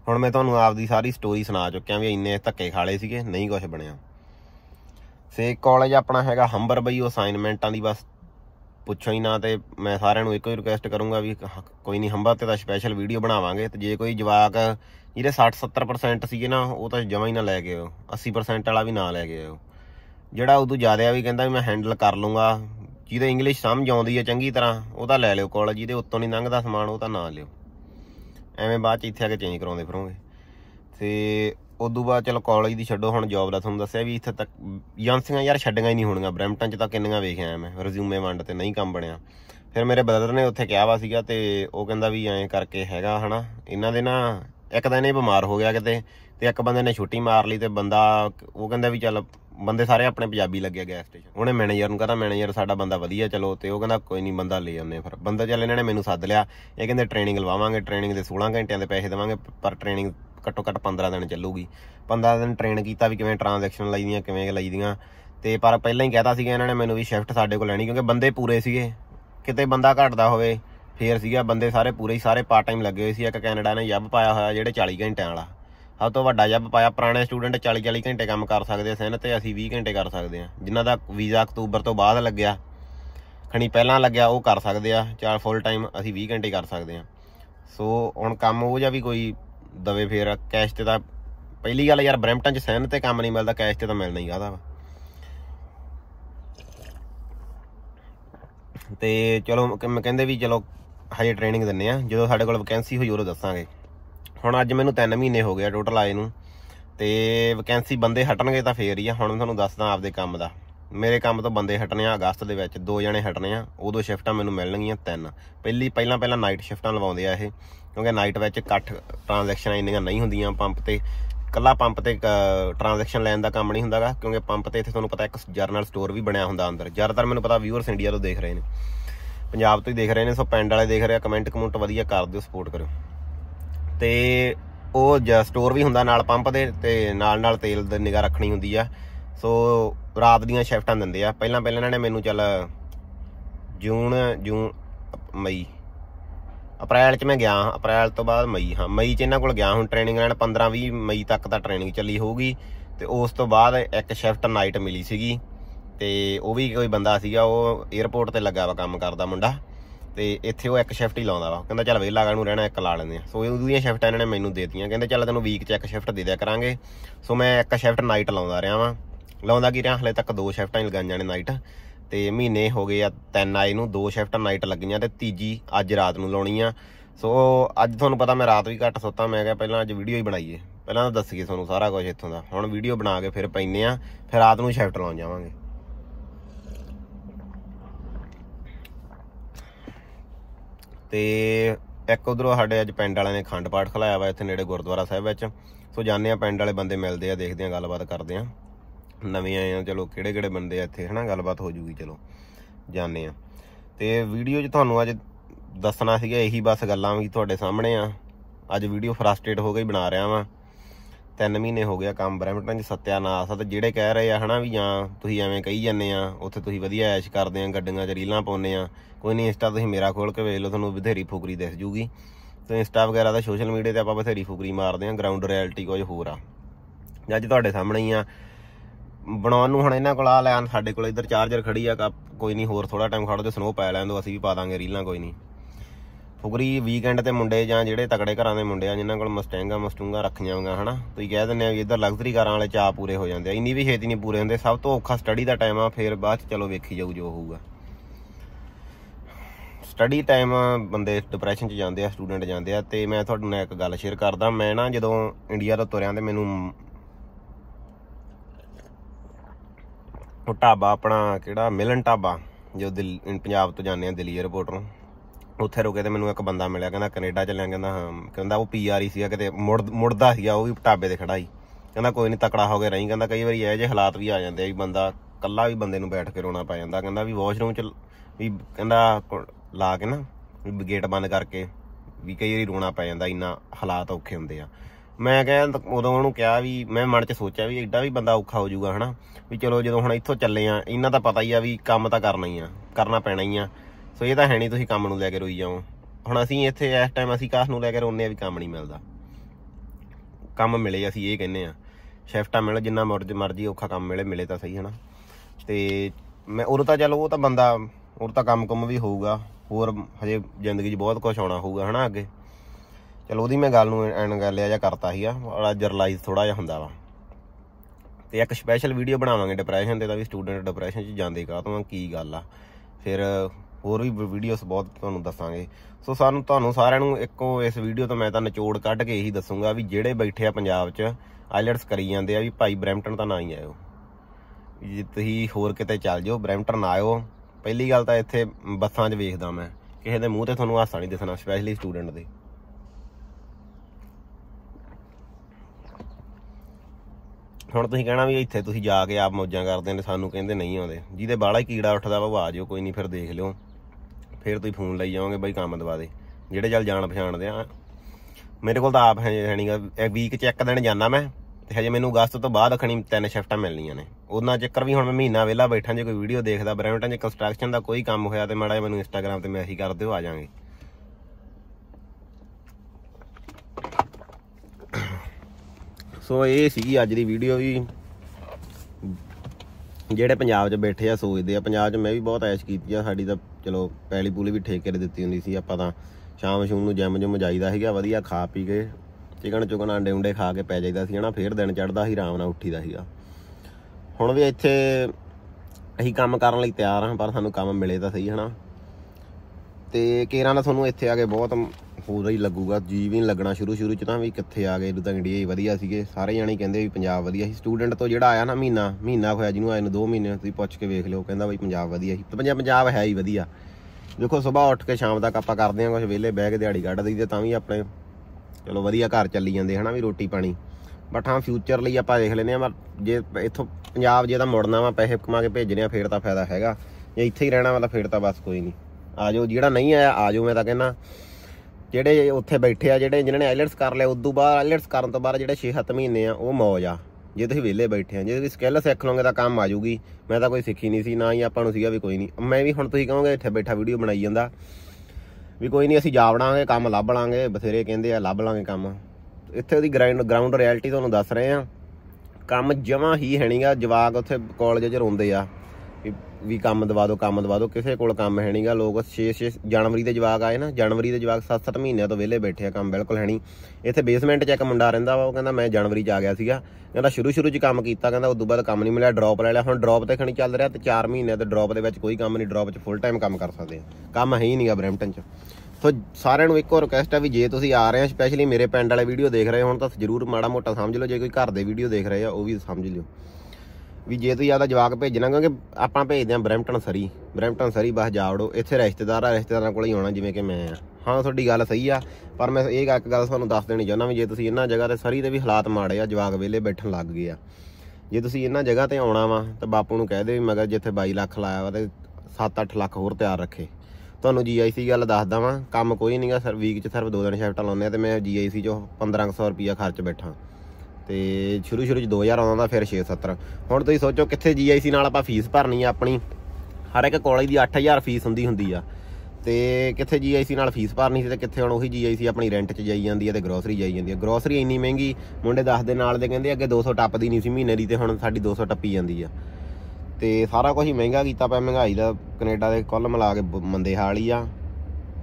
ਹੁਣ ਮੈਂ ਤੁਹਾਨੂੰ ਆਪਦੀ ਸਾਰੀ ਸਟੋਰੀ ਸੁਣਾ ਚੁੱਕਿਆ ਵੀ ਇੰਨੇ ਧੱਕੇ ਖਾਲੇ ਸੀਗੇ ਨਹੀਂ ਕੁਝ ਬਣਿਆ ਸੇ ਕਾਲਜ ਆਪਣਾ ਹੈਗਾ ਹੰਬਰ ਬਈ ਉਹ ਅਸਾਈਨਮੈਂਟਾਂ ਦੀ ਬਸ ਪੁੱਛੋ ਹੀ ਨਾ ਤੇ ਮੈਂ ਸਾਰਿਆਂ ਨੂੰ ਇੱਕੋ ਹੀ ਰਿਕੁਐਸਟ ਕਰੂੰਗਾ ਵੀ ਕੋਈ ਨਹੀਂ ਹੰਬਰ ਤੇ ਤਾਂ ਸਪੈਸ਼ਲ ਵੀਡੀਓ ਬਣਾਵਾਂਗੇ ਤੇ ਜੇ ਕੋਈ ਜਵਾਕ ਜਿਹੜੇ 60 70% ਸੀਗੇ ਨਾ ਉਹ ਤਾਂ ਜਮਾ ਹੀ ਨਾ ਲੈ ਗਏ 80% ਵਾਲਾ ਵੀ ਨਾ ਲੈ ਗਏ ਜਿਹੜਾ ਉਦੋਂ ਜ਼ਿਆਦਾ ਵੀ ਕਹਿੰਦਾ ਵੀ ਮੈਂ ਹੈਂਡਲ ਕਰ ਲੂੰਗਾ ਜਿਹਦੇ ਇੰਗਲਿਸ਼ ਸਮਝ ਆਉਂਦੀ ਹੈ ਚੰਗੀ ਤਰ੍ਹਾਂ ਉਹ ਤਾਂ ਲੈ ਲਿਓ ਕਾਲਜ ਜਿਹਦੇ ਉੱਤੋਂ ਨਹੀਂ ਲੰਘਦਾ ਸਮਾਨ ਉਹ ਤਾਂ ਨਾ ਲਿਓ ਐਵੇਂ ਬਾਅਦ ਚ ਇੱਥੇ ਆ ਕੇ ਚੇਂਜ ਕਰਾਉਂਦੇ ਫਿਰੋਂਗੇ ਤੇ ਉਦੋਂ ਬਾਅਦ ਚਲ ਕਾਲਜ ਦੀ ਛੱਡੋ ਹੁਣ ਜੌਬ ਦਾ ਤੁਹਾਨੂੰ ਦੱਸਿਆ ਵੀ ਇੱਥੇ ਤੱਕ ਏਜੰਸੀਆਂ ਯਾਰ ਛੱਡੀਆਂ ਹੀ ਨਹੀਂ ਹੋਣੀਆਂ ਬ੍ਰੈਂਪਟਨ ਚ ਤਾਂ ਕਿੰਨੀਆਂ ਵੇਖ ਆਇਆ ਮੈਂ ਰਿਜ਼ਿਊਮੇ ਵੰਡ ਤੇ ਨਹੀਂ ਕੰਮ ਬਣਿਆ ਫਿਰ ਮੇਰੇ ਬ੍ਰਦਰ ਨੇ ਉੱਥੇ ਕਿਹਾ ਵਾ ਸੀਗਾ ਤੇ ਉਹ ਕਹਿੰਦਾ ਵੀ ਐਂ ਕਰਕੇ ਹੈਗਾ ਹਨਾ ਇਹਨਾਂ ਦੇ ਨਾ ਇੱਕ ਦਿਨ ਇਹ ਬਿਮਾਰ ਹੋ ਗਿਆ ਕਿਤੇ ਤੇ ਇੱਕ ਬੰਦੇ ਨੇ ਛੁੱਟੀ ਮਾਰ ਲਈ ਤੇ ਬੰਦਾ ਉਹ ਕਹਿੰਦਾ ਵੀ ਚੱਲ ਬੰਦੇ ਸਾਰੇ ਆਪਣੇ ਪੰਜਾਬੀ ਲੱਗੇ ਗੈਸ ਸਟੇਸ਼ਨ ਉਹਨੇ ਮੈਨੇਜਰ ਨੂੰ ਕਹਤਾ ਮੈਨੇਜਰ ਸਾਡਾ ਬੰਦਾ ਵਧੀਆ ਚਲੋ ਤੇ ਉਹ ਕਹਿੰਦਾ ਕੋਈ ਨਹੀਂ ਬੰਦਾ ਲੈ ਆਉਂਦੇ ਫਿਰ ਬੰਦਾ ਚੱਲ ਇਹਨਾਂ ਨੇ ਮੈਨੂੰ ਸੱਦ ਲਿਆ ਇਹ ਕਹਿੰਦੇ ਟ੍ਰੇਨਿੰਗ ਲਵਾਵਾਂਗੇ ਟ੍ਰੇਨਿੰਗ ਦੇ 16 ਘੰਟਿਆਂ ਦੇ ਪੈਸੇ ਦੇਵਾਂਗੇ ਪਰ ਟ੍ਰੇਨਿੰਗ ਘੱਟੋ ਘੱਟ 15 ਦਿਨ ਚੱਲੂਗੀ 15 ਦਿਨ ਟ੍ਰੇਨ ਕੀਤਾ ਵੀ ਕਿਵੇਂ ਟ੍ਰਾਂਜੈਕਸ਼ਨ ਲਈਦੀਆਂ ਕਿਵੇਂ ਲਈਦੀਆਂ ਤੇ ਪਰ ਪਹਿਲਾਂ ਹੀ ਕਹਿਤਾ ਸੀਗਾ ਇਹਨਾਂ ਨੇ ਮੈਨੂੰ ਵੀ ਸ਼ਿਫਟ ਸਾਡੇ ਕੋਲ ਲੈਣੀ ਕਿਉਂਕਿ ਬੰਦੇ ਪੂਰੇ ਸੀਗੇ ਕਿਤੇ ਬੰਦਾ ਘਟਦਾ ਹੋਵੇ ਫੇਰ ਸੀਗਾ ਬੰਦੇ ਸਾਰੇ ਪੂਰੇ ਹੀ ਸਾਰੇ ਪਾਰਟ ਟਾਈਮ ਲੱਗੇ ਹੋਏ ਸੀ ਇੱਕ ਕੈਨੇਡਾ ਨੇ ਜੱਬ ਪਾਇਆ ਹੋਇਆ ਜਿਹੜੇ 40 ਘੰਟਿਆਂ ਵਾਲਾ ਸਭ ਤੋਂ ਵੱਡਾ ਜੱਬ ਪਾਇਆ ਪੁਰਾਣੇ ਸਟੂਡੈਂਟ 40 40 ਘੰਟੇ ਕੰਮ ਕਰ ਸਕਦੇ ਸਨ ਤੇ ਅਸੀਂ 20 ਘੰਟੇ ਕਰ ਸਕਦੇ ਆ ਜਿਨ੍ਹਾਂ ਦਾ ਵੀਜ਼ਾ ਅਕਤੂਬਰ ਤੋਂ ਬਾਅਦ ਲੱਗਿਆ ਖਣੀ ਪਹਿਲਾਂ ਲੱਗਿਆ ਉਹ ਕਰ ਸਕਦੇ ਆ ਚਾਰ ਫੁੱਲ ਟਾਈਮ ਅਸੀਂ 20 ਘੰਟੇ ਕਰ ਸਕਦੇ ਆ ਸੋ ਹੁਣ ਕੰਮ ਉਹ ਜਾਂ ਵੀ ਕੋਈ ਦਵੇ ਫੇਰ ਕੈਸ਼ ਤੇ ਤਾਂ ਪਹਿਲੀ ਗੱਲ ਯਾਰ ਬ੍ਰੈਂਪਟਨ ਚ ਸੈਨ ਤੇ ਕੰਮ ਨਹੀਂ ਮਿਲਦਾ ਕੈਸ਼ ਤੇ ਤਾਂ ਮਿਲਣਾ ਹੀ ਆਦਾ ਤੇ ਚਲੋ ਕਹਿੰਦੇ ਵੀ ਚਲੋ ਹਜੇ ਟ੍ਰੇਨਿੰਗ ਦਿੰਨੇ ਆ ਜਦੋਂ ਸਾਡੇ ਕੋਲ ਵੈਕੈਂਸੀ ਹੋਈ ਉਹ ਦੱਸਾਂਗੇ ਹੁਣ ਅੱਜ ਮੈਨੂੰ 3 ਮਹੀਨੇ ਹੋ ਗਏ ਟੋਟਲ ਆਏ ਨੂੰ ਤੇ ਵੈਕੈਂਸੀ ਬੰਦੇ ਹਟਣਗੇ ਤਾਂ ਫੇਰ ਹੀ ਆ ਹੁਣ ਮੈਂ ਤੁਹਾਨੂੰ ਦੱਸਦਾ ਆਪਦੇ ਕੰਮ ਦਾ ਮੇਰੇ ਕੰਮ ਤੋਂ ਬੰਦੇ ਹਟਣੇ ਆ ਅਗਸਤ ਦੇ ਵਿੱਚ ਦੋ ਜਣੇ ਹਟਣੇ ਆ ਉਦੋਂ ਸ਼ਿਫਟਾਂ ਮੈਨੂੰ ਮਿਲਣਗੀਆਂ ਤਿੰਨ ਪਹਿਲੀ ਪਹਿਲਾਂ ਪਹਿਲਾਂ ਨਾਈਟ ਸ਼ਿਫਟਾਂ ਲਵਾਉਂਦੇ ਆ ਇਹ ਕਿਉਂਕਿ ਨਾਈਟ ਵਿੱਚ ਇਕੱਠ ਟ੍ਰਾਂਜੈਕਸ਼ਨਾਂ ਇੰਨੀਆਂ ਨਹੀਂ ਹੁੰਦੀਆਂ ਪੰਪ ਤੇ ਕੱਲਾ ਪੰਪ ਤੇ ਟ੍ਰਾਂਜੈਕਸ਼ਨ ਲੈਣ ਦਾ ਕੰਮ ਨਹੀਂ ਹੁੰਦਾਗਾ ਕਿਉਂਕਿ ਪੰਪ ਤੇ ਇੱਥੇ ਤੁਹਾਨੂੰ ਪਤਾ ਇੱਕ ਜਰਨਲ ਸਟੋਰ ਵੀ ਬਣਿਆ ਹੁੰਦਾ ਅੰਦਰ ਜ਼ਿਆਦਾਤਰ ਮੈਨੂੰ ਪਤਾ ਵਿਊਅਰਸ ਇੰਡੀਆ ਤੋਂ ਦੇਖ ਰਹੇ ਨੇ ਪੰਜਾਬ ਤੋਂ ਹੀ ਦੇਖ ਰਹੇ ਨੇ ਸੋ ਪਿੰਡ ਵਾਲੇ ਦੇਖ ਰਹੇ ਆ ਕਮੈਂਟ ਕਮੈਂਟ ਵਧੀਆ ਕਰ ਦਿਓ ਸਪੋਰਟ ਕਰਿਓ ਤੇ ਉਹ ਸਟੋਰ ਵੀ ਹੁੰਦਾ ਨਾਲ ਪੰਪ ਦੇ ਤੇ ਨਾਲ ਨਾਲ ਤੇਲ ਦੀ ਨਿਗਾ ਰੱਖਣੀ ਹੁੰਦੀ ਆ ਸੋ ਰਾਤ ਦੀਆਂ ਸ਼ਿਫਟਾਂ ਦਿੰਦੇ ਆ ਪਹਿਲਾਂ ਪਹਿਲਾਂ ਇਹਨਾਂ ਨੇ ਮੈਨੂੰ ਚੱਲ ਜੂਨ ਜੂਨ ਮਈ ਅਪ੍ਰੈਲ 'ਚ ਮੈਂ ਗਿਆ ਅਪ੍ਰੈਲ ਤੋਂ ਬਾਅਦ ਮਈ ਹਾਂ ਮਈ 'ਚ ਇਹਨਾਂ ਕੋਲ ਗਿਆ ਹੁਣ ਟ੍ਰੇਨਿੰਗ ਲੈਣ 15 20 ਮਈ ਤੱਕ ਤਾਂ ਟ੍ਰੇਨਿੰਗ ਚੱਲੀ ਹੋਊਗੀ ਤੇ ਉਸ ਤੋਂ ਬਾਅਦ ਇੱਕ ਸ਼ਿਫਟ ਨਾਈਟ ਮਿਲੀ ਸੀਗੀ ਤੇ ਉਹ ਵੀ ਕੋਈ ਬੰਦਾ ਸੀਗਾ ਉਹ 에어ਪੋਰਟ ਤੇ ਲੱਗਾ ਵਾ ਕੰਮ ਕਰਦਾ ਮੁੰਡਾ ਤੇ ਇੱਥੇ ਉਹ ਇੱਕ ਸ਼ਿਫਟ ਹੀ ਲਾਉਂਦਾ ਵਾ ਕਹਿੰਦਾ ਚੱਲ ਵਿਹਲਾ ਨੂੰ ਰਹਿਣਾ ਇੱਕ ਲਾ ਲੈਂਦੇ ਆ ਸੋ ਉਹਦੀਆਂ ਸ਼ਿਫਟਾਂ ਇਹਨਾਂ ਨੇ ਮੈਨੂੰ ਦੇਤੀਆਂ ਕਹਿੰਦੇ ਚੱਲ ਤੈਨੂੰ ਵੀਕ 'ਚ ਇੱਕ ਸ਼ਿਫਟ ਦੇ ਦਿਆ ਕਰਾਂਗੇ ਸੋ ਮੈਂ ਇੱਕ ਸ਼ਿਫਟ ਨਾਈਟ ਲਾਉਂਦਾ ਰਿਹਾ ਵਾਂ ਲਾਉਂਦਾ ਕੀ ਰਿਹਾ ਹਲੇ ਤੱਕ ਦੋ ਸ਼ਿਫਟਾਂ ਹੀ ਲਗਾਈਆਂ ਨੇ ਨਾਈਟ ਤੇ ਮਹੀਨੇ ਹੋ ਗਏ ਆ ਤਿੰਨ ਆਏ ਨੂੰ ਦੋ ਸ਼ਿਫਟਾਂ ਨਾਈਟ ਲੱਗੀਆਂ ਤੇ ਤੀਜੀ ਅੱਜ ਰਾਤ ਨੂੰ ਲਾਉਣੀ ਆ ਸੋ ਅੱਜ ਤੁਹਾਨੂੰ ਪਤਾ ਮੈਂ ਰਾਤ ਵੀ ਘੱਟ ਸੁੱਤਾ ਮੈਂ ਕਿਹਾ ਪਹਿਲਾਂ ਅੱਜ ਵੀਡੀਓ ਹੀ ਬਣਾਈਏ ਪਹਿਲਾਂ ਤਾਂ ਦੱਸੀਏ ਤੁਹਾਨੂੰ ਸਾਰਾ ਕੁਝ ਇੱਥੋਂ ਦਾ ਹੁਣ ਵੀਡੀਓ ਬਣਾ ਕੇ ਫਿਰ ਪੈਨੇ ਆ ਫਿਰ ਰਾਤ ਨੂੰ ਸ਼ਿਫਟ ਲਾਉਣ ਜਾਵਾਂਗੇ ਤੇ ਇੱਕ ਉਧਰੋਂ ਸਾਡੇ ਅੱਜ ਪਿੰਡ ਵਾਲਿਆਂ ਨੇ ਖੰਡ ਪਾਠ ਖਲਾਇਆ ਵਾ ਇੱਥੇ ਨੇੜੇ ਗੁਰਦੁਆਰਾ ਸਾਹਿਬ ਵਿੱਚ ਸੋ ਜਾਣੇ ਆ ਪਿੰਡ ਵਾਲੇ ਬੰਦੇ ਮਿਲਦੇ ਆ ਦੇਖਦੇ ਆ ਗੱਲਬਾਤ ਕਰਦੇ ਆ ਨਵੇਂ ਆਏ ਆ ਚਲੋ ਕਿਹੜੇ ਕਿਹੜੇ ਬੰਦੇ ਆ ਇੱਥੇ ਹਨਾ ਗੱਲਬਾਤ ਹੋ ਜੂਗੀ ਚਲੋ ਜਾਣੇ ਆ ਤੇ ਵੀਡੀਓ 'ਚ ਤੁਹਾਨੂੰ ਅੱਜ ਦੱਸਣਾ ਸੀਗਾ ਇਹੀ ਬਸ ਗੱਲਾਂ ਵੀ ਤੁਹਾਡੇ ਸਾਹਮਣੇ ਆ ਅੱਜ ਵੀਡੀਓ ਫਰਸਟ੍ਰੇਟ ਹੋ ਗਈ ਬਣਾ ਰਿਹਾ ਵਾਂ 3 ਮਹੀਨੇ ਹੋ ਗਿਆ ਕੰਮ ਬ੍ਰੈਂਪਟਨ 'ਚ ਸਤਿਆਨਾਸ ਆ ਤੇ ਜਿਹੜੇ ਕਹਿ ਰਹੇ ਆ ਹਨਾ ਵੀ ਜਾਂ ਤੁਸੀਂ ਐਵੇਂ ਕਹੀ ਜਾਂਦੇ ਆ ਉੱਥੇ ਤੁਸੀਂ ਵਧੀਆ ਐਸ਼ ਕਰਦੇ ਆ ਗੱਡੀਆਂ 'ਚ ਰੀਲਾਂ ਪਾਉਂਦੇ ਆ ਕੋਈ ਨਹੀਂ ਇੰਸਟਾ ਤੁਸੀਂ ਮੇਰਾ ਖੋਲ ਕੇ ਵੇਖ ਲਓ ਤੁਹਾਨੂੰ ਬਥੇਰੀ ਫੁਕਰੀ ਦਿਖ ਜੂਗੀ ਤੇ ਇੰਸਟਾ ਵਗੈਰਾ ਦਾ ਸੋਸ਼ਲ ਮੀਡੀਆ ਤੇ ਆਪਾਂ ਬਥੇਰੀ ਫੁਕਰੀ ਮਾਰਦੇ ਆ ਗਰਾਊਂਡ ਰਿਐਲਿਟੀ ਕੁਝ ਹੋਰ ਆ ਅੱਜ ਤੁਹਾਡੇ ਸਾਹਮਣੇ ਹੀ ਆ ਬਣਾਉਣ ਨੂੰ ਹੁਣ ਇਹਨਾਂ ਕੋਲ ਆ ਲੈਣ ਸਾਡੇ ਕੋਲ ਇੱਧਰ ਚਾਰਜਰ ਖੜੀ ਆ ਕੋਈ ਨਹੀਂ ਹੋਰ ਥੋੜਾ ਟਾਈਮ ਖੜੋ ਤੇ ਸਨੋ ਪਾ ਲੈਣ ਦੋ ਅਸੀਂ ਵੀ ਪਾ ਦਾਂਗੇ ਰੀਲਾਂ ਕੋਈ ਨਹੀਂ ਫੁਗਰੀ ਵੀਕਐਂਡ ਤੇ ਮੁੰਡੇ ਜਾਂ ਜਿਹੜੇ ਤਕੜੇ ਘਰਾਂ ਦੇ ਮੁੰਡੇ ਆ ਜਿਨ੍ਹਾਂ ਕੋਲ ਮਸਟੈਂਗਾ ਮਸਟੂੰਗਾ ਰੱਖੀਆਂ ਹੋਈਆਂ ਹਨਾ ਤੁਸੀਂ ਕਹਿ ਦਿੰਦੇ ਆ ਵੀ ਇਧਰ ਲਗਜ਼ਰੀ ਕਾਰਾਂ ਵਾਲੇ ਚਾਹ ਪੂਰੇ ਹੋ ਜਾਂਦੇ ਆ ਇੰਨੀ ਵੀ ਛੇਤੀ ਨਹੀਂ ਪੂਰੇ ਹੁੰਦੇ ਸਭ ਤੋਂ ਔਖਾ ਸਟੱਡੀ ਦਾ ਟਾਈਮ ਆ ਫੇਰ ਬਾਅਦ ਚ ਚਲੋ ਵੇਖੀ ਜਾਊ ਜੋ ਹੋਊਗਾ ਸਟੱਡੀ ਟਾਈਮ ਬੰਦੇ ਡਿਪਰੈਸ਼ਨ ਚ ਜਾਂਦੇ ਆ ਸਟੂਡੈਂਟ ਜਾਂਦੇ ਆ ਤੇ ਮੈਂ ਤੁਹਾਡੇ ਨਾਲ ਇੱਕ ਗੱਲ ਸ਼ੇਅਰ ਕਰਦਾ ਮੈਂ ਨਾ ਜਦੋਂ ਇੰਡੀਆ ਤੋਂ ਤੁਰਿਆ ਤੇ ਮੈਨੂੰ ਉਹ ਢਾਬਾ ਆਪਣਾ ਕਿਹੜਾ ਮਿਲਨ ਢਾਬਾ ਜੋ ਪੰਜਾਬ ਤੋਂ ਜਾਂਦੇ ਆ ਦਿੱਲੀ 에ਰਪੋਰਟ ਨੂੰ ਉੱਥੇ ਰੁਕੇ ਤੇ ਮੈਨੂੰ ਇੱਕ ਬੰਦਾ ਮਿਲਿਆ ਕਹਿੰਦਾ ਕੈਨੇਡਾ ਚੱਲਿਆ ਕਹਿੰਦਾ ਹਾਂ ਕਹਿੰਦਾ ਉਹ ਪੀਆਰ ਹੀ ਸੀਗਾ ਕਿਤੇ ਮੁੜ ਮੁੜਦਾ ਸੀਗਾ ਉਹ ਵੀ ਟਾਬੇ ਤੇ ਖੜਾ ਹੀ ਕਹਿੰਦਾ ਕੋਈ ਨਹੀਂ ਤਕੜਾ ਹੋ ਕੇ ਰਹੀ ਕਹਿੰਦਾ ਕਈ ਵਾਰੀ ਇਹੋ ਜਿਹੇ ਹਾਲਾਤ ਵੀ ਆ ਜਾਂਦੇ ਆ ਵੀ ਬੰਦਾ ਕੱਲਾ ਵੀ ਬੰਦੇ ਨੂੰ ਬੈਠ ਕੇ ਰੋਣਾ ਪੈ ਜਾਂਦਾ ਕਹਿੰਦਾ ਵੀ ਵਾਸ਼ਰੂਮ ਚ ਵੀ ਕਹਿੰਦਾ ਲਾ ਕੇ ਨਾ ਵੀ ਗੇਟ ਬੰਦ ਕਰਕੇ ਵੀ ਕਈ ਵਾਰੀ ਰੋਣਾ ਪੈ ਜਾਂਦਾ ਇੰਨਾ ਹਾਲਾਤ ਔਖੇ ਹੁੰਦੇ ਆ ਮੈਂ ਕਹਿੰਦਾ ਉਦੋਂ ਉਹਨੂੰ ਕਿਹਾ ਵੀ ਮੈਂ ਮਨ 'ਚ ਸੋਚਿਆ ਵੀ ਐਡਾ ਵੀ ਬੰਦਾ ਔਖਾ ਹੋ ਜਾਊਗਾ ਹਨਾ ਵੀ ਚਲੋ ਜਦੋਂ ਹੁਣ ਇੱਥੋਂ ਚੱਲੇ ਆ ਇਹਨਾਂ ਦਾ ਪਤਾ ਹੀ ਆ ਵੀ ਕੰਮ ਤਾਂ ਕਰਨਾ ਹੀ ਆ ਕਰਨਾ ਪੈਣਾ ਹੀ ਆ ਸੋ ਇਹ ਤਾਂ ਹੈ ਨਹੀਂ ਤੁਸੀਂ ਕੰਮ ਨੂੰ ਲੈ ਕੇ ਰੋਈ ਜਾਓ ਹੁਣ ਅਸੀਂ ਇੱਥੇ ਇਸ ਟਾਈਮ ਅਸੀਂ ਕਾਸ ਨੂੰ ਲੈ ਕੇ ਰੋਨੇ ਆ ਵੀ ਕੰਮ ਨਹੀਂ ਮਿਲਦਾ ਕੰਮ ਮਿਲੇ ਅਸੀਂ ਇਹ ਕਹਿੰਨੇ ਆ ਸ਼ਿਫਟਾਂ ਮਿਲ ਜਿੰਨਾ ਮਰਜ਼ੀ ਮਰਜ਼ੀ ਔਖਾ ਕੰਮ ਮਿਲੇ ਮਿਲੇ ਤਾਂ ਸਹੀ ਹਨਾ ਤੇ ਮੈਂ ਉਰ ਤਾਂ ਚਲੋ ਉਹ ਤਾਂ ਬੰਦਾ ਉਰ ਤਾਂ ਕੰਮ ਕੰਮ ਵੀ ਹੋਊਗਾ ਹੋਰ ਹਜੇ ਜ਼ਿੰਦਗੀ 'ਚ ਬਹੁਤ ਕੁਝ ਆਉਣਾ ਹੋਊਗਾ ਹਨਾ ਅੱਗੇ ਚਲੋ ਉਹਦੀ ਮੈਂ ਗੱਲ ਨੂੰ ਐਂਡ ਕਰ ਲਿਆ ਜਾਂ ਕਰਤਾ ਸੀਗਾ ਬੜਾ ਜਰਲਾਈਜ਼ ਥੋੜਾ ਜਿਹਾ ਹੁੰਦਾ ਵਾ ਤੇ ਇੱਕ ਸਪੈਸ਼ਲ ਵੀਡੀਓ ਬਣਾਵਾਂਗੇ ਡਿਪਰੈਸ਼ਨ ਤੇ ਦਾ ਵੀ ਸਟੂਡੈਂਟ ਡਿਪਰੈਸ਼ਨ 'ਚ ਜਾਂਦੇ ਕਾ ਤੋਂ ਕੀ ਗੱਲ ਆ ਫਿਰ ਹੋਰ ਵੀ ਵੀਡੀਓਸ ਬਹੁਤ ਤੁਹਾਨੂੰ ਦੱਸਾਂਗੇ ਸੋ ਸਾਨੂੰ ਤੁਹਾਨੂੰ ਸਾਰਿਆਂ ਨੂੰ ਇੱਕੋ ਇਸ ਵੀਡੀਓ ਤੋਂ ਮੈਂ ਤਾਂ ਨਿਚੋੜ ਕੱਢ ਕੇ ਇਹੀ ਦੱਸੂਗਾ ਵੀ ਜਿਹੜੇ ਬੈਠੇ ਆ ਪੰਜਾਬ 'ਚ ਆਈਲਟਸ ਕਰੀ ਜਾਂਦੇ ਆ ਵੀ ਭਾਈ ਬ੍ਰੈਂਟਨ ਤਾਂ ਨਾ ਹੀ ਆਇਓ ਜੇ ਤੁਸੀਂ ਹੋਰ ਕਿਤੇ ਚੱਲ ਜਾਓ ਬ੍ਰੈਂਟਨ ਨਾ ਆਇਓ ਪਹਿਲੀ ਗੱਲ ਤਾਂ ਇੱਥੇ ਬੱਸਾਂ 'ਚ ਵੇਖਦਾ ਮੈਂ ਕਿਸੇ ਦੇ ਮੂੰਹ ਤੇ ਤੁਹਾਨੂੰ ਹਾਸਾ ਨਹੀਂ ਦਿਸਣਾ ਸਪੈਸ਼ਲੀ ਸਟੂਡੈਂਟ ਦੇ ਹੁਣ ਤੁਸੀਂ ਕਹਿਣਾ ਵੀ ਇੱਥੇ ਤੁਸੀਂ ਜਾ ਕੇ ਆਪ ਮੌਜਾਂ ਕਰਦੇ ਨੇ ਸਾਨੂੰ ਕਹਿੰਦੇ ਨਹੀਂ ਆਉਂਦੇ ਜਿਹਦੇ ਬਾਲਾ ਹੀ ਕੀੜਾ ਉੱਠਦਾ ਵਾ ਆਜੋ ਕੋਈ ਨਹੀਂ ਫਿਰ ਦੇਖ ਲਿਓ ਫਿਰ ਤੁਸੀਂ ਫੋਨ ਲਈ ਜਾਓਗੇ ਬਾਈ ਕੰਮ ਦਵਾ ਦੇ ਜਿਹੜੇ ਚੱਲ ਜਾਣ ਪਛਾਣਦੇ ਆ ਮੇਰੇ ਕੋਲ ਤਾਂ ਆਪ ਹੈ ਇੱਕ ਵੀਕ ਚ ਇੱਕ ਦਿਨ ਜਾਣਾ ਮੈਂ ਤੇ ਹਜੇ ਮੈਨੂੰ ਅਗਸਤ ਤੋਂ ਬਾਅਦ ਅਖਣੀ ਤਿੰਨ ਸ਼ਿਫਟਾਂ ਮਿਲਣੀਆਂ ਨੇ ਉਹਨਾਂ ਚੱਕਰ ਵੀ ਹੁਣ ਮੈਂ ਮਹੀਨਾ ਵਿਹਲਾ ਬੈਠਾ ਜੇ ਕੋਈ ਵੀਡੀਓ ਦੇਖਦਾ ਬ੍ਰੈਂਟਾਂ ਦੇ ਕੰਸਟਰਕਸ਼ਨ ਦਾ ਕੋਈ ਕੰਮ ਹੋਇਆ ਤੇ ਮਾੜਾ ਮੈਨੂੰ ਇੰਸਟਾਗ੍ਰam ਤੇ ਮੈਸੇਜ ਕਰ ਦਿਓ ਆ ਜਾਾਂਗੇ ਸੋ ਇਹ ਸੀਗੀ ਅੱਜ ਦੀ ਵੀਡੀਓ ਵੀ ਜਿਹੜੇ ਪੰਜਾਬ 'ਚ ਬੈਠੇ ਆ ਸੋਚਦੇ ਆ ਪੰਜਾਬ 'ਚ ਮੈਂ ਵੀ ਬਹੁਤ ਐਸ਼ ਕੀਤੀ ਆ ਸਾਡੀ ਤਾਂ ਚਲੋ ਪੈਲੀ ਪੂਲੀ ਵੀ ਠੇਕੇ ਦੇ ਦਿੱਤੀ ਹੁੰਦੀ ਸੀ ਆਪਾਂ ਤਾਂ ਸ਼ਾਮ ਸ਼ੂਮ ਨੂੰ ਜਿਮ ਜਿਮ ਜਾਈਦਾ ਸੀਗਾ ਵਧੀਆ ਖਾ ਪੀ ਕੇ ਚਿਕਨ ਚੁਕਨ ਆਂਡੇ ਉਂਡੇ ਖਾ ਕੇ ਪੈ ਜਾਈਦਾ ਸੀ ਹਨਾ ਫੇਰ ਦਿਨ ਚੜਦਾ ਸੀ ਆਰਾਮ ਨਾਲ ਉੱਠੀਦਾ ਸੀਗਾ ਹੁਣ ਵੀ ਇੱਥੇ ਅਸੀਂ ਕੰਮ ਕਰਨ ਲਈ ਤਿਆਰ ਹਾਂ ਪਰ ਸਾਨੂੰ ਕੰਮ ਮਿਲੇ ਤਾਂ ਸਹੀ ਹਨਾ ਤੇ ਕੇਰਾਂ ਦਾ ਤੁਹਾਨੂੰ ਇੱਥੇ ਆ ਕੇ ਬਹੁਤ ਉਦੋਂ ਹੀ ਲੱਗੂਗਾ ਜੀਵ ਹੀ ਲੱਗਣਾ ਸ਼ੁਰੂ ਸ਼ੁਰੂ ਚ ਤਾਂ ਵੀ ਕਿੱਥੇ ਆ ਗਏ ਤਾਂ ਇੰਡੀਆ ਹੀ ਵਧੀਆ ਸੀਗੇ ਸਾਰੇ ਜਾਣੇ ਕਹਿੰਦੇ ਵੀ ਪੰਜਾਬ ਵਧੀਆ ਸੀ ਸਟੂਡੈਂਟ ਤੋਂ ਜਿਹੜਾ ਆਇਆ ਨਾ ਮਹੀਨਾ ਮਹੀਨਾ ਹੋਇਆ ਜਿਹਨੂੰ ਆਏ ਨੂੰ 2 ਮਹੀਨੇ ਤੁਸੀਂ ਪੁੱਛ ਕੇ ਵੇਖ ਲਿਓ ਕਹਿੰਦਾ ਬਈ ਪੰਜਾਬ ਵਧੀਆ ਸੀ ਪੰਜਾਬ ਪੰਜਾਬ ਹੈ ਹੀ ਵਧੀਆ ਦੇਖੋ ਸਵੇਰ ਉੱਠ ਕੇ ਸ਼ਾਮ ਤੱਕ ਆਪਾਂ ਕਰਦੇ ਹਾਂ ਕੁਝ ਵੇਲੇ ਬਹਿ ਕੇ ਦਿਹਾੜੀ ਕੱਢ ਦਈਏ ਤਾਂ ਵੀ ਆਪਣੇ ਚਲੋ ਵਧੀਆ ਘਰ ਚੱਲੀ ਜਾਂਦੇ ਹਨਾ ਵੀ ਰੋਟੀ ਪਾਣੀ ਬਟ ਹਾਂ ਫਿਊਚਰ ਲਈ ਆਪਾਂ ਦੇਖ ਲੈਨੇ ਆ ਜੇ ਇੱਥੋਂ ਪੰਜਾਬ ਜੇ ਤਾਂ ਮੁੜਨਾ ਵਾ ਪੈਸੇ ਕਮਾ ਕੇ ਭੇਜਣੇ ਆ ਫੇਰ ਤਾਂ ਫਾਇਦਾ ਹੈਗਾ ਜੇ ਇੱਥੇ ਹੀ ਰਹਿਣਾ ਵਾ ਤਾਂ ਫੇਰ ਤਾਂ ਬਸ ਕੋਈ ਨਹੀਂ ਆਜੋ ਜਿਹੜਾ ਨਹੀਂ ਆਇਆ ਆਜੋ ਮੈਂ ਤਾਂ ਕਹਿੰਦਾ ਜਿਹੜੇ ਉੱਥੇ ਬੈਠੇ ਆ ਜਿਹੜੇ ਜਿਨ੍ਹਾਂ ਨੇ ਆਇਲਟਸ ਕਰ ਲਿਆ ਉਦੋਂ ਬਾਅਦ ਆਇਲਟਸ ਕਰਨ ਤੋਂ ਬਾਅਦ ਜਿਹੜੇ 6-7 ਮਹੀਨੇ ਆ ਉਹ ਮੌਜ ਆ ਜੇ ਤੁਸੀਂ ਵਿਹਲੇ ਬੈਠੇ ਆ ਜੇ ਤੁਸੀਂ ਸਕਿੱਲ ਸਿੱਖ ਲਓਗੇ ਤਾਂ ਕੰਮ ਆ ਜਾਊਗੀ ਮੈਂ ਤਾਂ ਕੋਈ ਸਿੱਖੀ ਨਹੀਂ ਸੀ ਨਾ ਹੀ ਆਪਾਂ ਨੂੰ ਸੀਗਾ ਵੀ ਕੋਈ ਨਹੀਂ ਮੈਂ ਵੀ ਹੁਣ ਤੁਸੀਂ ਕਹੋਗੇ ਇੱਥੇ ਬੈਠਾ ਵੀਡੀਓ ਬਣਾਈ ਜਾਂਦਾ ਵੀ ਕੋਈ ਨਹੀਂ ਅਸੀਂ ਜਾ ਕੰਮ ਲੱਭ ਲਾਂਗੇ ਬਥੇਰੇ ਕਹਿੰਦੇ ਆ ਲੱਭ ਲਾਂਗੇ ਕੰਮ ਇੱਥੇ ਉਹਦੀ ਗਰਾਊਂਡ ਗਰਾਊਂਡ ਰਿਐਲਿਟੀ ਤੁਹਾਨੂੰ ਦੱਸ ਰਹੇ ਆ ਕੰਮ ਜਮਾ ਹੀ ਹੈਣੀਗਾ ਜਵਾਕ ਉੱਥੇ ਕਾਲਜ 'ਚ ਰੋਂਦੇ ਆ ਵੀ ਕੰਮ ਦਵਾ ਦਿਓ ਕੰਮ ਦਵਾ ਦਿਓ ਕਿਸੇ ਕੋਲ ਕੰਮ ਹੈ ਨਹੀਂਗਾ ਲੋਕ 6-6 ਜਨਵਰੀ ਦੇ ਜਵਾਕ ਆਏ ਨਾ ਜਨਵਰੀ ਦੇ ਜਵਾਕ 7-7 ਮਹੀਨਿਆਂ ਤੋਂ ਵਿਹਲੇ ਬੈਠੇ ਆ ਕੰਮ ਬਿਲਕੁਲ ਹੈ ਨਹੀਂ ਇੱਥੇ ਬੇਸਮੈਂਟ 'ਚ ਇੱਕ ਮੁੰਡਾ ਰਹਿੰਦਾ ਵਾ ਉਹ ਕਹਿੰਦਾ ਮੈਂ ਜਨਵਰੀ 'ਚ ਆ ਗਿਆ ਸੀਗਾ ਕਹਿੰਦਾ ਸ਼ੁਰੂ ਸ਼ੁਰੂ 'ਚ ਕੰਮ ਕੀਤਾ ਕਹਿੰਦਾ ਉਸ ਤੋਂ ਬਾਅਦ ਕੰਮ ਨਹੀਂ ਮਿਲਿਆ ਡ੍ਰੌਪ ਲੈ ਲਿਆ ਹੁਣ ਡ੍ਰੌਪ ਤੇ ਖਣੀ ਚੱਲ ਰਿਹਾ ਤੇ 4 ਮਹੀਨੇ ਤੇ ਡ੍ਰੌਪ ਦੇ ਵਿੱਚ ਕੋਈ ਕੰਮ ਨਹੀਂ ਡ੍ਰੌਪ 'ਚ ਫੁੱਲ ਟਾਈਮ ਕੰਮ ਕਰ ਸਕਦੇ ਆ ਕੰਮ ਹੈ ਹੀ ਨਹੀਂਗਾ ਬ੍ਰੈਂਟਨ 'ਚ ਸੋ ਸਾਰਿਆਂ ਨੂੰ ਇੱਕੋ ਰਿਕਵੈਸਟ ਆ ਵੀ ਜੇ ਤੁਸੀਂ ਆ ਰਹੇ ਹੋ ਸਪੈਸ਼ਲੀ ਮੇਰੇ ਪਿੰਡ ਵਾਲੇ ਵੀਡੀਓ ਦੇਖ ਰਹੇ ਹੋਣ ਤਾਂ ਜ਼ਰੂਰ ਮਾੜਾ ਮੋਟਾ ਸਮਝ ਲਓ ਜੇ ਕੋਈ ਘਰ ਦੇ ਵੀਡੀਓ ਦੇਖ ਰਹੇ ਆ ਉਹ ਵੀ ਸਮਝ ਲਿਓ ਵੀ ਜੇ ਤੁਸੀਂ ਆਦਾ ਜਵਾਕ ਭੇਜਣਾ ਕਿਉਂਕਿ ਆਪਾਂ ਭੇਜਦੇ ਆ ਬ੍ਰੈਂਪਟਨ ਸਰੀ ਬ੍ਰੈਂਪਟਨ ਸਰੀ ਬਸ ਜਾਵੜੋ ਇੱਥੇ ਰਿਸ਼ਤੇਦਾਰ ਆ ਰਿਸ਼ਤੇਦਾਰਾਂ ਕੋਲ ਹੀ ਆਉਣਾ ਜਿਵੇਂ ਕਿ ਮੈਂ ਆ ਹਾਂ ਤੁਹਾਡੀ ਗੱਲ ਸਹੀ ਆ ਪਰ ਮੈਂ ਇਹ ਇੱਕ ਗੱਲ ਤੁਹਾਨੂੰ ਦੱਸ ਦੇਣੀ ਚਾਹੁੰਦਾ ਵੀ ਜੇ ਤੁਸੀਂ ਇਹਨਾਂ ਜਗ੍ਹਾ ਤੇ ਸਰੀ ਦੇ ਵੀ ਹਾਲਾਤ ਮਾੜੇ ਆ ਜਵਾਕ ਵੇਲੇ ਬੈਠਣ ਲੱਗ ਗਏ ਆ ਜੇ ਤੁਸੀਂ ਇਹਨਾਂ ਜਗ੍ਹਾ ਤੇ ਆਉਣਾ ਵਾ ਤਾਂ ਬਾਪੂ ਨੂੰ ਕਹਿ ਦੇ ਵੀ ਮਗਰ ਜਿੱਥੇ 22 ਲੱਖ ਲਾਇਆ ਵਾ ਤੇ 7-8 ਲੱਖ ਹੋਰ ਤਿਆਰ ਰੱਖੇ ਤੁਹਾਨੂੰ ਜੀਆਈਸੀ ਗੱਲ ਦੱਸਦਾ ਦਵਾਂ ਕੰਮ ਕੋਈ ਨਹੀਂਗਾ ਸਰ ਵੀਕ 'ਚ ਸਿਰਫ ਦੋ ਦਿਨ ਸ਼ਿਫਟ ਲਾਉਂਦੇ ਆ ਤੇ ਮੈਂ ਜੀਆਈਸੀ 'ਚ 1500 ਰੁਪਿਆ ਖਰਚ ਬੈਠਾ ਤੇ ਸ਼ੁਰੂ ਸ਼ੁਰੂ ਚ 2000 ਆਉਂਦਾ ਫਿਰ 670 ਹੁਣ ਤੁਸੀਂ ਸੋਚੋ ਕਿੱਥੇ ਜੀਆਈਸੀ ਨਾਲ ਆਪਾਂ ਫੀਸ ਭਰਨੀ ਆ ਆਪਣੀ ਹਰ ਇੱਕ ਕਾਲਜ ਦੀ 8000 ਫੀਸ ਹੁੰਦੀ ਹੁੰਦੀ ਆ ਤੇ ਕਿੱਥੇ ਜੀਆਈਸੀ ਨਾਲ ਫੀਸ ਭਰਨੀ ਸੀ ਤੇ ਕਿੱਥੇ ਹੁਣ ਉਹੀ ਜੀਆਈਸੀ ਆਪਣੀ ਰੈਂਟ 'ਚ ਜਾਈ ਜਾਂਦੀ ਆ ਤੇ ਗਰੋਸਰੀ ਜਾਈ ਜਾਂਦੀ ਆ ਗਰੋਸਰੀ ਇੰਨੀ ਮਹਿੰਗੀ ਮੁੰਡੇ ਦੱਸਦੇ ਨਾਲ ਦੇ ਕਹਿੰਦੇ ਅੱਗੇ 200 ਟੱਪਦੀ ਨਹੀਂ ਸੀ ਮਹੀਨੇ ਦੀ ਤੇ ਹੁਣ ਸਾਡੀ 200 ਟੱਪੀ ਜਾਂਦੀ ਆ ਤੇ ਸਾਰਾ ਕੁਝ ਹੀ ਮਹਿੰਗਾ ਕੀਤਾ ਪਿਆ ਮਹਿੰਗਾਈ ਦਾ ਕੈਨੇਡਾ ਦੇ ਕੁੱਲ ਮਿਲਾ ਕੇ ਮੰਦੇ ਹਾਲ ਹੀ ਆ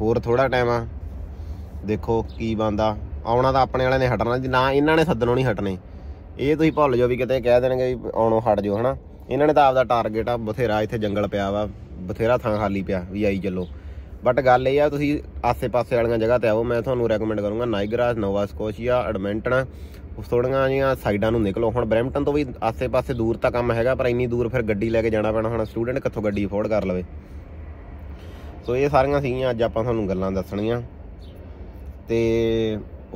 ਹੋਰ ਥੋੜਾ ਟਾਈਮ ਆ ਦੇਖੋ ਕੀ ਬੰਦਾ ਆਉਣਾ ਤਾਂ ਆਪਣੇ ਵਾਲਿਆਂ ਨੇ ਹਟਣਾ ਨਾ ਇਹਨਾਂ ਨੇ ਸੱਦਣੋਂ ਨਹੀਂ ਹਟਣੇ ਇਹ ਤੁਸੀਂ ਭੁੱਲ ਜਾਓ ਵੀ ਕਿਤੇ ਕਹਿ ਦੇਣਗੇ ਵੀ ਆਉਣੋਂ ਹਟ ਜਾਓ ਹਨਾ ਇਹਨਾਂ ਨੇ ਤਾਂ ਆਪਦਾ ਟਾਰਗੇਟ ਆ ਬਥੇਰਾ ਇੱਥੇ ਜੰਗਲ ਪਿਆ ਵਾ ਬਥੇਰਾ ਥਾਂ ਖਾਲੀ ਪਿਆ ਵੀ ਆਈ ਚੱਲੋ ਬਟ ਗੱਲ ਇਹ ਆ ਤੁਸੀਂ ਆਸੇ-ਪਾਸੇ ਵਾਲੀਆਂ ਜਗ੍ਹਾ ਤੇ ਆਓ ਮੈਂ ਤੁਹਾਨੂੰ ਰეკਮੈਂਡ ਕਰੂੰਗਾ ਨਾਈਗਰਾ ਨੋਵਾ ਸਕੋਸ਼ੀਆ ਐਡਮਿੰਟਨ ਉਸ ਥੋੜੀਆਂ ਜੀਆਂ ਸਾਈਡਾਂ ਨੂੰ ਨਿਕਲੋ ਹੁਣ ਬ੍ਰੈਮਟਨ ਤੋਂ ਵੀ ਆਸੇ-ਪਾਸੇ ਦੂਰ ਤਾਂ ਕੰਮ ਹੈਗਾ ਪਰ ਇੰਨੀ ਦੂਰ ਫਿਰ ਗੱਡੀ ਲੈ ਕੇ ਜਾਣਾ ਪੈਣਾ ਹੁਣ ਸਟੂਡੈਂਟ ਕਿੱਥੋਂ ਗੱਡੀ ਅਫੋਰਡ ਕਰ ਲਵੇ ਸੋ ਇਹ ਸਾਰੀਆਂ ਸੀਗੀਆਂ ਅੱਜ ਆਪਾਂ ਤੁਹਾਨੂੰ ਗੱਲਾਂ ਦੱਸਣੀਆਂ ਤੇ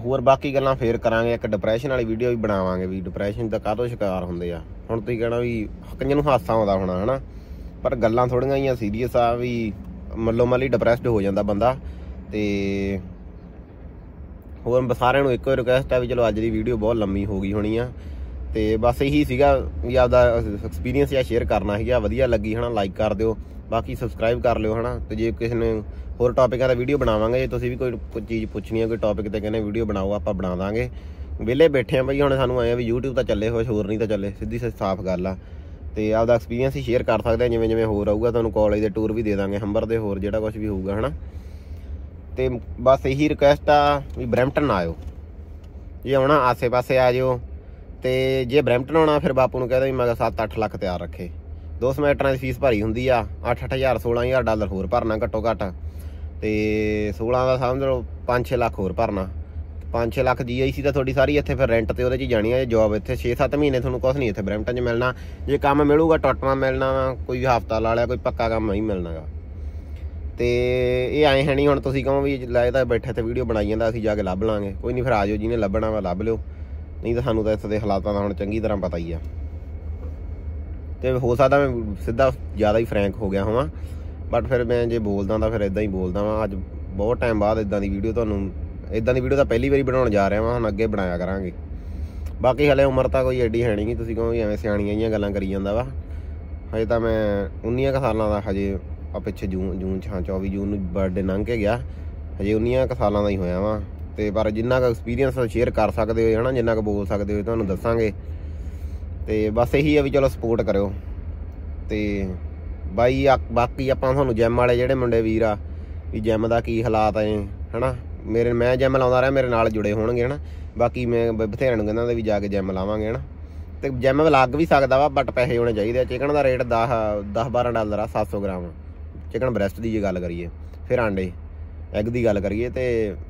ਹੋਰ ਬਾਕੀ ਗੱਲਾਂ ਫੇਰ ਕਰਾਂਗੇ ਇੱਕ ਡਿਪਰੈਸ਼ਨ ਵਾਲੀ ਵੀਡੀਓ ਵੀ ਬਣਾਵਾਂਗੇ ਵੀ ਡਿਪਰੈਸ਼ਨ ਦਾ ਕਾਹਤੋਂ ਸ਼ਿਕਾਰ ਹੁੰਦੇ ਆ ਹੁਣ ਤੁਸੀਂ ਕਹਣਾ ਵੀ ਕਈਆਂ ਨੂੰ ਹਾਸਾ ਆਉਂਦਾ ਹੋਣਾ ਹਨਾ ਪਰ ਗੱਲਾਂ ਥੋੜੀਆਂ ਹੀ ਆ ਸੀਰੀਅਸ ਆ ਵੀ ਮੱਲੋ ਮੱਲੀ ਡਿਪਰੈਸਡ ਹੋ ਜਾਂਦਾ ਬੰਦਾ ਤੇ ਹੋਰ ਸਾਰਿਆਂ ਨੂੰ ਇੱਕੋ ਹੀ ਰਿਕੁਐਸਟ ਆ ਵੀ ਚਲੋ ਅੱਜ ਦੀ ਵੀਡੀਓ ਬਹੁਤ ਲੰਮੀ ਹੋ ਗਈ ਹੋਣੀ ਆ ਤੇ ਬਸ ਇਹੀ ਸੀਗਾ ਵੀ ਆਪਦਾ ਐਕਸਪੀਰੀਅੰਸ ਜਾਂ ਸ਼ੇਅਰ ਕਰਨਾ ਸੀਗਾ ਵਧੀਆ ਲੱਗੀ ਹਨਾ ਲਾਈਕ ਕਰ ਦਿਓ ਬਾਕੀ ਸਬਸਕ੍ਰਾਈਬ ਕਰ ਲਿਓ ਹਨਾ ਤੇ ਜੇ ਕਿਸੇ ਨੇ ਹੋਰ ਟੌਪਿਕਾਂ ਦਾ ਵੀਡੀਓ ਬਣਾਵਾਂਗੇ ਜੇ ਤੁਸੀਂ ਵੀ ਕੋਈ ਕੋਈ ਚੀਜ਼ ਪੁੱਛਣੀ ਹੈ ਕੋਈ ਟੌਪਿਕ ਤੇ ਕਹਿੰਦੇ ਵੀਡੀਓ ਬਣਾਓ ਆਪਾਂ ਬਣਾ ਦਾਂਗੇ ਵਿਲੇ ਬੈਠੇ ਆ ਬਈ ਹੁਣ ਸਾਨੂੰ ਆਏ ਆ ਵੀ YouTube ਤਾਂ ਚੱਲੇ ਹੋਏ ਹੋਰ ਨਹੀਂ ਤਾਂ ਚੱਲੇ ਸਿੱਧੀ ਸਾਫ਼ ਗੱਲ ਆ ਤੇ ਆਪਦਾ ਐਕਸਪੀਰੀਅੰਸ ਹੀ ਸ਼ੇਅਰ ਕਰ ਸਕਦੇ ਆ ਜਿਵੇਂ ਜਿਵੇਂ ਹੋਰ ਆਊਗਾ ਤੁਹਾਨੂੰ ਕਾਲਜ ਦੇ ਟੂਰ ਵੀ ਦੇ ਦਾਂਗੇ ਹੰਬਰ ਦੇ ਹੋਰ ਜਿਹੜਾ ਕੁਝ ਵੀ ਹੋਊਗਾ ਹਨਾ ਤੇ ਬਸ ਇਹੀ ਰਿਕੁਐਸਟ ਆ ਵੀ ਬ੍ਰੈਂਪਟਨ ਆਇਓ ਜੇ ਆਉਣਾ ਆਸੇ-ਪਾਸੇ ਆ ਜਿਓ ਤੇ ਜੇ ਬ੍ਰੈਂਪਟਨ ਆਉਣਾ ਫਿਰ ਬਾਪੂ ਨੂੰ ਕਹਦਾ ਵੀ ਮੈਂ 7-8 ਲੱਖ ਤਿਆਰ ਰੱਖੇ ਦੋ ਸਮੈਟਰਾਂ ਦੀ ਫੀਸ ਭਰੀ ਹੁੰਦੀ ਆ 8-8000 16000 ਡਾਲਰ ਹੋਰ ਭਰਨਾ ਘੱਟੋ ਘੱਟ ਤੇ 16 ਦਾ ਸਮਝ ਲਓ 5-6 ਲੱਖ ਹੋਰ ਭਰਨਾ 5-6 ਲੱਖ ਜੀਆਈਸੀ ਤਾਂ ਤੁਹਾਡੀ ਸਾਰੀ ਇੱਥੇ ਫਿਰ ਰੈਂਟ ਤੇ ਉਹਦੇ 'ਚ ਜਾਣੀ ਆ ਜੌਬ ਇੱਥੇ 6-7 ਮਹੀਨੇ ਤੁਹਾਨੂੰ ਕੁਝ ਨਹੀਂ ਇੱਥੇ ਬ੍ਰੈਂਟਨ 'ਚ ਮਿਲਣਾ ਜੇ ਕੰਮ ਮਿਲੂਗਾ ਟੋਟਮਾ ਮਿਲਣਾ ਕੋਈ ਹਫਤਾ ਲਾ ਲਿਆ ਕੋਈ ਪੱਕਾ ਕੰਮ ਨਹੀਂ ਮਿਲਣਾਗਾ ਤੇ ਇਹ ਐ ਹੈ ਨਹੀਂ ਹੁਣ ਤੁਸੀਂ ਕਹੋ ਵੀ ਲੈ ਤਾਂ ਬੈਠੇ ਤੇ ਵੀਡੀਓ ਬਣਾਈ ਜਾਂਦਾ ਅਸੀਂ ਜਾ ਕੇ ਲੱਭ ਲਾਂਗੇ ਕੋਈ ਨਹੀਂ ਫਿਰ ਆ ਜਿਓ ਜਿਹਨੇ ਲੱਭਣਾ ਵਾ ਲੱਭ ਲਿਓ ਨਹੀਂ ਤਾਂ ਸਾਨੂੰ ਤਾਂ ਇੱਥੇ ਦੇ ਹਾਲਾਤਾਂ ਦਾ ਹੁਣ ਚੰਗੀ ਤਰ੍ਹਾਂ ਪਤਾ ਹੀ ਆ ਤੇ ਹੋ ਸਕਦਾ ਮੈਂ ਸਿੱਧਾ ਜ਼ਿਆਦਾ ਹੀ ਫਰੈਂਕ ਹੋ ਗਿਆ ਹੋਵਾਂ ਬਟ ਫਿਰ ਮੈਂ ਜੇ ਬੋਲਦਾ ਤਾਂ ਫਿਰ ਇਦਾਂ ਹੀ ਬੋਲਦਾ ਵਾਂ ਅੱਜ ਬਹੁਤ ਟਾਈਮ ਬਾਅਦ ਇਦਾਂ ਦੀ ਵੀਡੀਓ ਤੁਹਾਨੂੰ ਇਦਾਂ ਦੀ ਵੀਡੀਓ ਤਾਂ ਪਹਿਲੀ ਵਾਰੀ ਬਣਾਉਣ ਜਾ ਰਿਹਾ ਵਾਂ ਹੁਣ ਅੱਗੇ ਬਣਾਇਆ ਕਰਾਂਗੇ ਬਾਕੀ ਹਲੇ ਉਮਰ ਤਾਂ ਕੋਈ ਐਡੀ ਹੈ ਨਹੀਂ ਤੁਸੀਂ ਕਹੋਗੇ ਐਵੇਂ ਸਿਆਣੀਆਂ ਜੀਆਂ ਗੱਲਾਂ ਕਰੀ ਜਾਂਦਾ ਵਾ ਹਜੇ ਤਾਂ ਮੈਂ 19 ਕ ਸਾਲਾਂ ਦਾ ਹਜੇ ਆ ਪਿੱਛੇ ਜੂਨ ਜੂਨ ਚ ਹਾਂ 24 ਜੂਨ ਨੂੰ ਬਰਥਡੇ ਲੰਘ ਕੇ ਗਿਆ ਹਜੇ 19 ਕ ਸਾਲਾਂ ਦਾ ਹੀ ਹੋਇਆ ਵਾਂ ਤੇ ਪਰ ਜਿੰਨਾ ਕ ਐਕਸਪੀਰੀਅੰਸ ਸ਼ੇਅਰ ਕਰ ਸਕਦੇ ਹੋ ਹਨਾ ਜਿੰਨਾ ਕ ਬੋਲ ਸਕਦੇ ਹੋ ਤੁਹਾਨੂੰ ਦੱਸਾਂਗੇ ਤੇ ਬਸ ਇਹੀ ਆ ਵੀ ਚਲੋ ਸਪੋਰਟ ਕਰਿਓ ਤੇ ਬਾਈ ਬਾਕੀ ਆਪਾਂ ਤੁਹਾਨੂੰ ਜਿਮ ਵਾਲੇ ਜਿਹੜੇ ਮੁੰਡੇ ਵੀਰ ਆ ਵੀ ਜਿਮ ਦਾ ਕੀ ਹਾਲਾਤ ਐ ਹਨਾ ਮੇਰੇ ਮੈਂ ਜਿਮ ਲਾਉਂਦਾ ਰਿਹਾ ਮੇਰੇ ਨਾਲ ਜੁੜੇ ਹੋਣਗੇ ਹਨਾ ਬਾਕੀ ਮੈਂ ਬਥੇਰਿਆਂ ਨੂੰ ਕਹਿੰਦਾ ਵੀ ਜਾ ਕੇ ਜਿਮ ਲਾਵਾਂਗੇ ਹਨਾ ਤੇ ਜਿਮ ਲੱਗ ਵੀ ਸਕਦਾ ਵਾ ਬਟ ਪੈਸੇ ਹੋਣੇ ਚਾਹੀਦੇ ਆ ਚਿਕਨ ਦਾ ਰੇਟ 10 10 12 ਡਾਲਰ ਆ 700 ਗ੍ਰਾਮ ਚਿਕਨ ਬ੍ਰੈਸਟ ਦੀ ਜੇ ਗੱਲ ਕਰੀਏ ਫਿਰ ਆਂਡੇ ਐਗ ਦੀ ਗੱਲ ਕਰੀਏ ਤੇ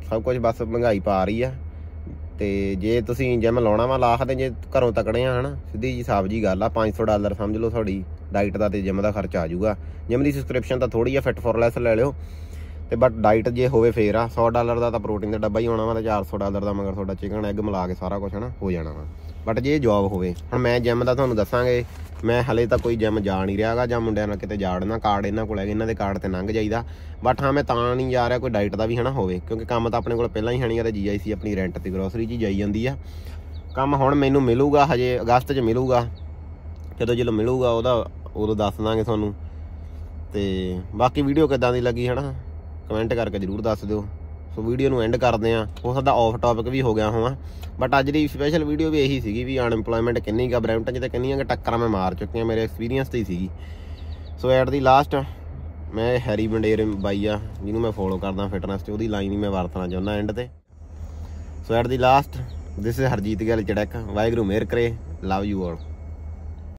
ਸਭ ਕੁਝ ਬਸ ਮਹਿੰਗਾਈ ਪਾ ਰਹੀ ਆ ਤੇ ਜੇ ਤੁਸੀਂ ਜਿਮ ਲਾਉਣਾ ਵਾ ਲਾਖ ਤੇ ਜੇ ਘਰੋਂ ਤਕੜੇ ਆ ਹਨਾ ਸਿੱਧੀ ਜੀ ਸਾਫ ਜੀ ਗੱਲ ਆ 500 ਡਾਲਰ ਸਮਝ ਲਓ ਤੁਹਾਡੀ ਡਾਈਟ ਦਾ ਤੇ ਜਿਮ ਦਾ ਖਰਚ ਆ ਜਾਊਗਾ ਜਿਮ ਦੀ ਸਬਸਕ੍ਰਿਪਸ਼ਨ ਤਾਂ ਥੋੜੀ ਆ ਫਿਟ ਫੋਰ ਲੈਸ ਲੈ ਲਿਓ ਤੇ ਬਟ ਡਾਈਟ ਜੇ ਹੋਵੇ ਫੇਰ ਆ 100 ਡਾਲਰ ਦਾ ਤਾਂ ਪ੍ਰੋਟੀਨ ਦਾ ਡੱਬਾ ਹੀ ਹੋਣਾ ਵਾ ਤੇ 400 ਡਾਲਰ ਦਾ ਮਗਰ ਤੁਹਾਡਾ ਚਿਕਨ ਐਗ ਮਿਲਾ ਕੇ ਸਾਰਾ ਕੁਝ ਹਨਾ ਹੋ ਜਾਣਾ ਵਾ ਬਟ ਜੇ ਜੌਬ ਹੋਵੇ ਹੁਣ ਮੈਂ ਜਿਮ ਦਾ ਤੁਹਾਨੂੰ ਦੱਸਾਂਗੇ ਮੈਂ ਹਲੇ ਤਾਂ ਕੋਈ ਜਿਮ ਜਾ ਨਹੀਂ ਰਿਹਾਗਾ ਜਾਂ ਮੁੰਡਿਆਂ ਨਾਲ ਕਿਤੇ ਜਾੜਨਾ ਕਾਰਡ ਇਹਨਾਂ ਕੋਲ ਹੈਗੇ ਇਹਨਾਂ ਦੇ ਕਾਰਡ ਤੇ ਲੰਘ ਜਾਈਦਾ ਬਟ ਹਾਂ ਮੈਂ ਤਾਂ ਨਹੀਂ ਜਾ ਰਿਹਾ ਕੋਈ ਡਾਈਟ ਦਾ ਵੀ ਹਨਾ ਹੋਵੇ ਕਿਉਂਕਿ ਕੰਮ ਤਾਂ ਆਪਣੇ ਕੋਲ ਪਹਿਲਾਂ ਹੀ ਹਣੀ ਆ ਤੇ ਜੀਆਈਸੀ ਆਪਣੀ ਰੈਂਟ ਤੇ ਗਰੋਸਰੀ 'ਚ ਜਾਈ ਜਾਂਦੀ ਆ ਕੰਮ ਹੁਣ ਮੈਨੂੰ ਮਿਲੂਗਾ ਹਜੇ ਅਗਸਤ 'ਚ ਮਿਲੂਗਾ ਜਦੋਂ ਜਦੋਂ ਮਿਲੂਗਾ ਉਹਦਾ ਉਦੋਂ ਦੱਸ ਦਾਂਗੇ ਤੁਹਾਨੂੰ ਤੇ ਬਾਕੀ ਵੀਡੀਓ ਕਿਦਾਂ ਦੀ ਲੱਗੀ ਹਨਾ ਕਮੈਂਟ ਕਰਕੇ ਜਰੂਰ ਦੱਸ ਦਿਓ ਸੋ ਵੀਡੀਓ ਨੂੰ ਐਂਡ ਕਰਦੇ ਆ ਹੋ ਸਕਦਾ ਆਫ ਟਾਪਿਕ ਵੀ ਹੋ ਗਿਆ ਹੋਵਾਂ ਬਟ ਅੱਜ ਦੀ ਸਪੈਸ਼ਲ ਵੀਡੀਓ ਵੀ ਇਹੀ ਸੀਗੀ ਵੀ ਅਨਪਲੋਇਮੈਂਟ ਕਿੰਨੀ ਗਾ ਬ੍ਰੈਂਟਨ ਚ ਤੇ ਕਿੰਨੀਆਂ ਗਾ ਟੱਕਰਾਂ ਮੈਂ ਮਾਰ ਆ ਮੇਰੇ ਐਕਸਪੀਰੀਅੰਸ ਤੇ ਹੀ ਸੀਗੀ ਸੋ ਐਟ ਦੀ ਲਾਸਟ ਮੈਂ ਹੈਰੀ ਬੰਡੇਰ ਬਾਈ ਆ ਜਿਹਨੂੰ ਮੈਂ ਫੋਲੋ ਕਰਦਾ ਫਿਟਨੈਸ ਤੇ ਉਹਦੀ ਲਾਈਨ ਹੀ ਮੈਂ ਵਰਤਣਾ ਚਾਹੁੰਦਾ ਐਂਡ ਤੇ so at the last this is Harjeet ਗੱਲ ਚੜਕ ਵਾਇਗਰੂ ਮੇਰ ਕਰੇ ਲਵ ਯੂ ਆਲ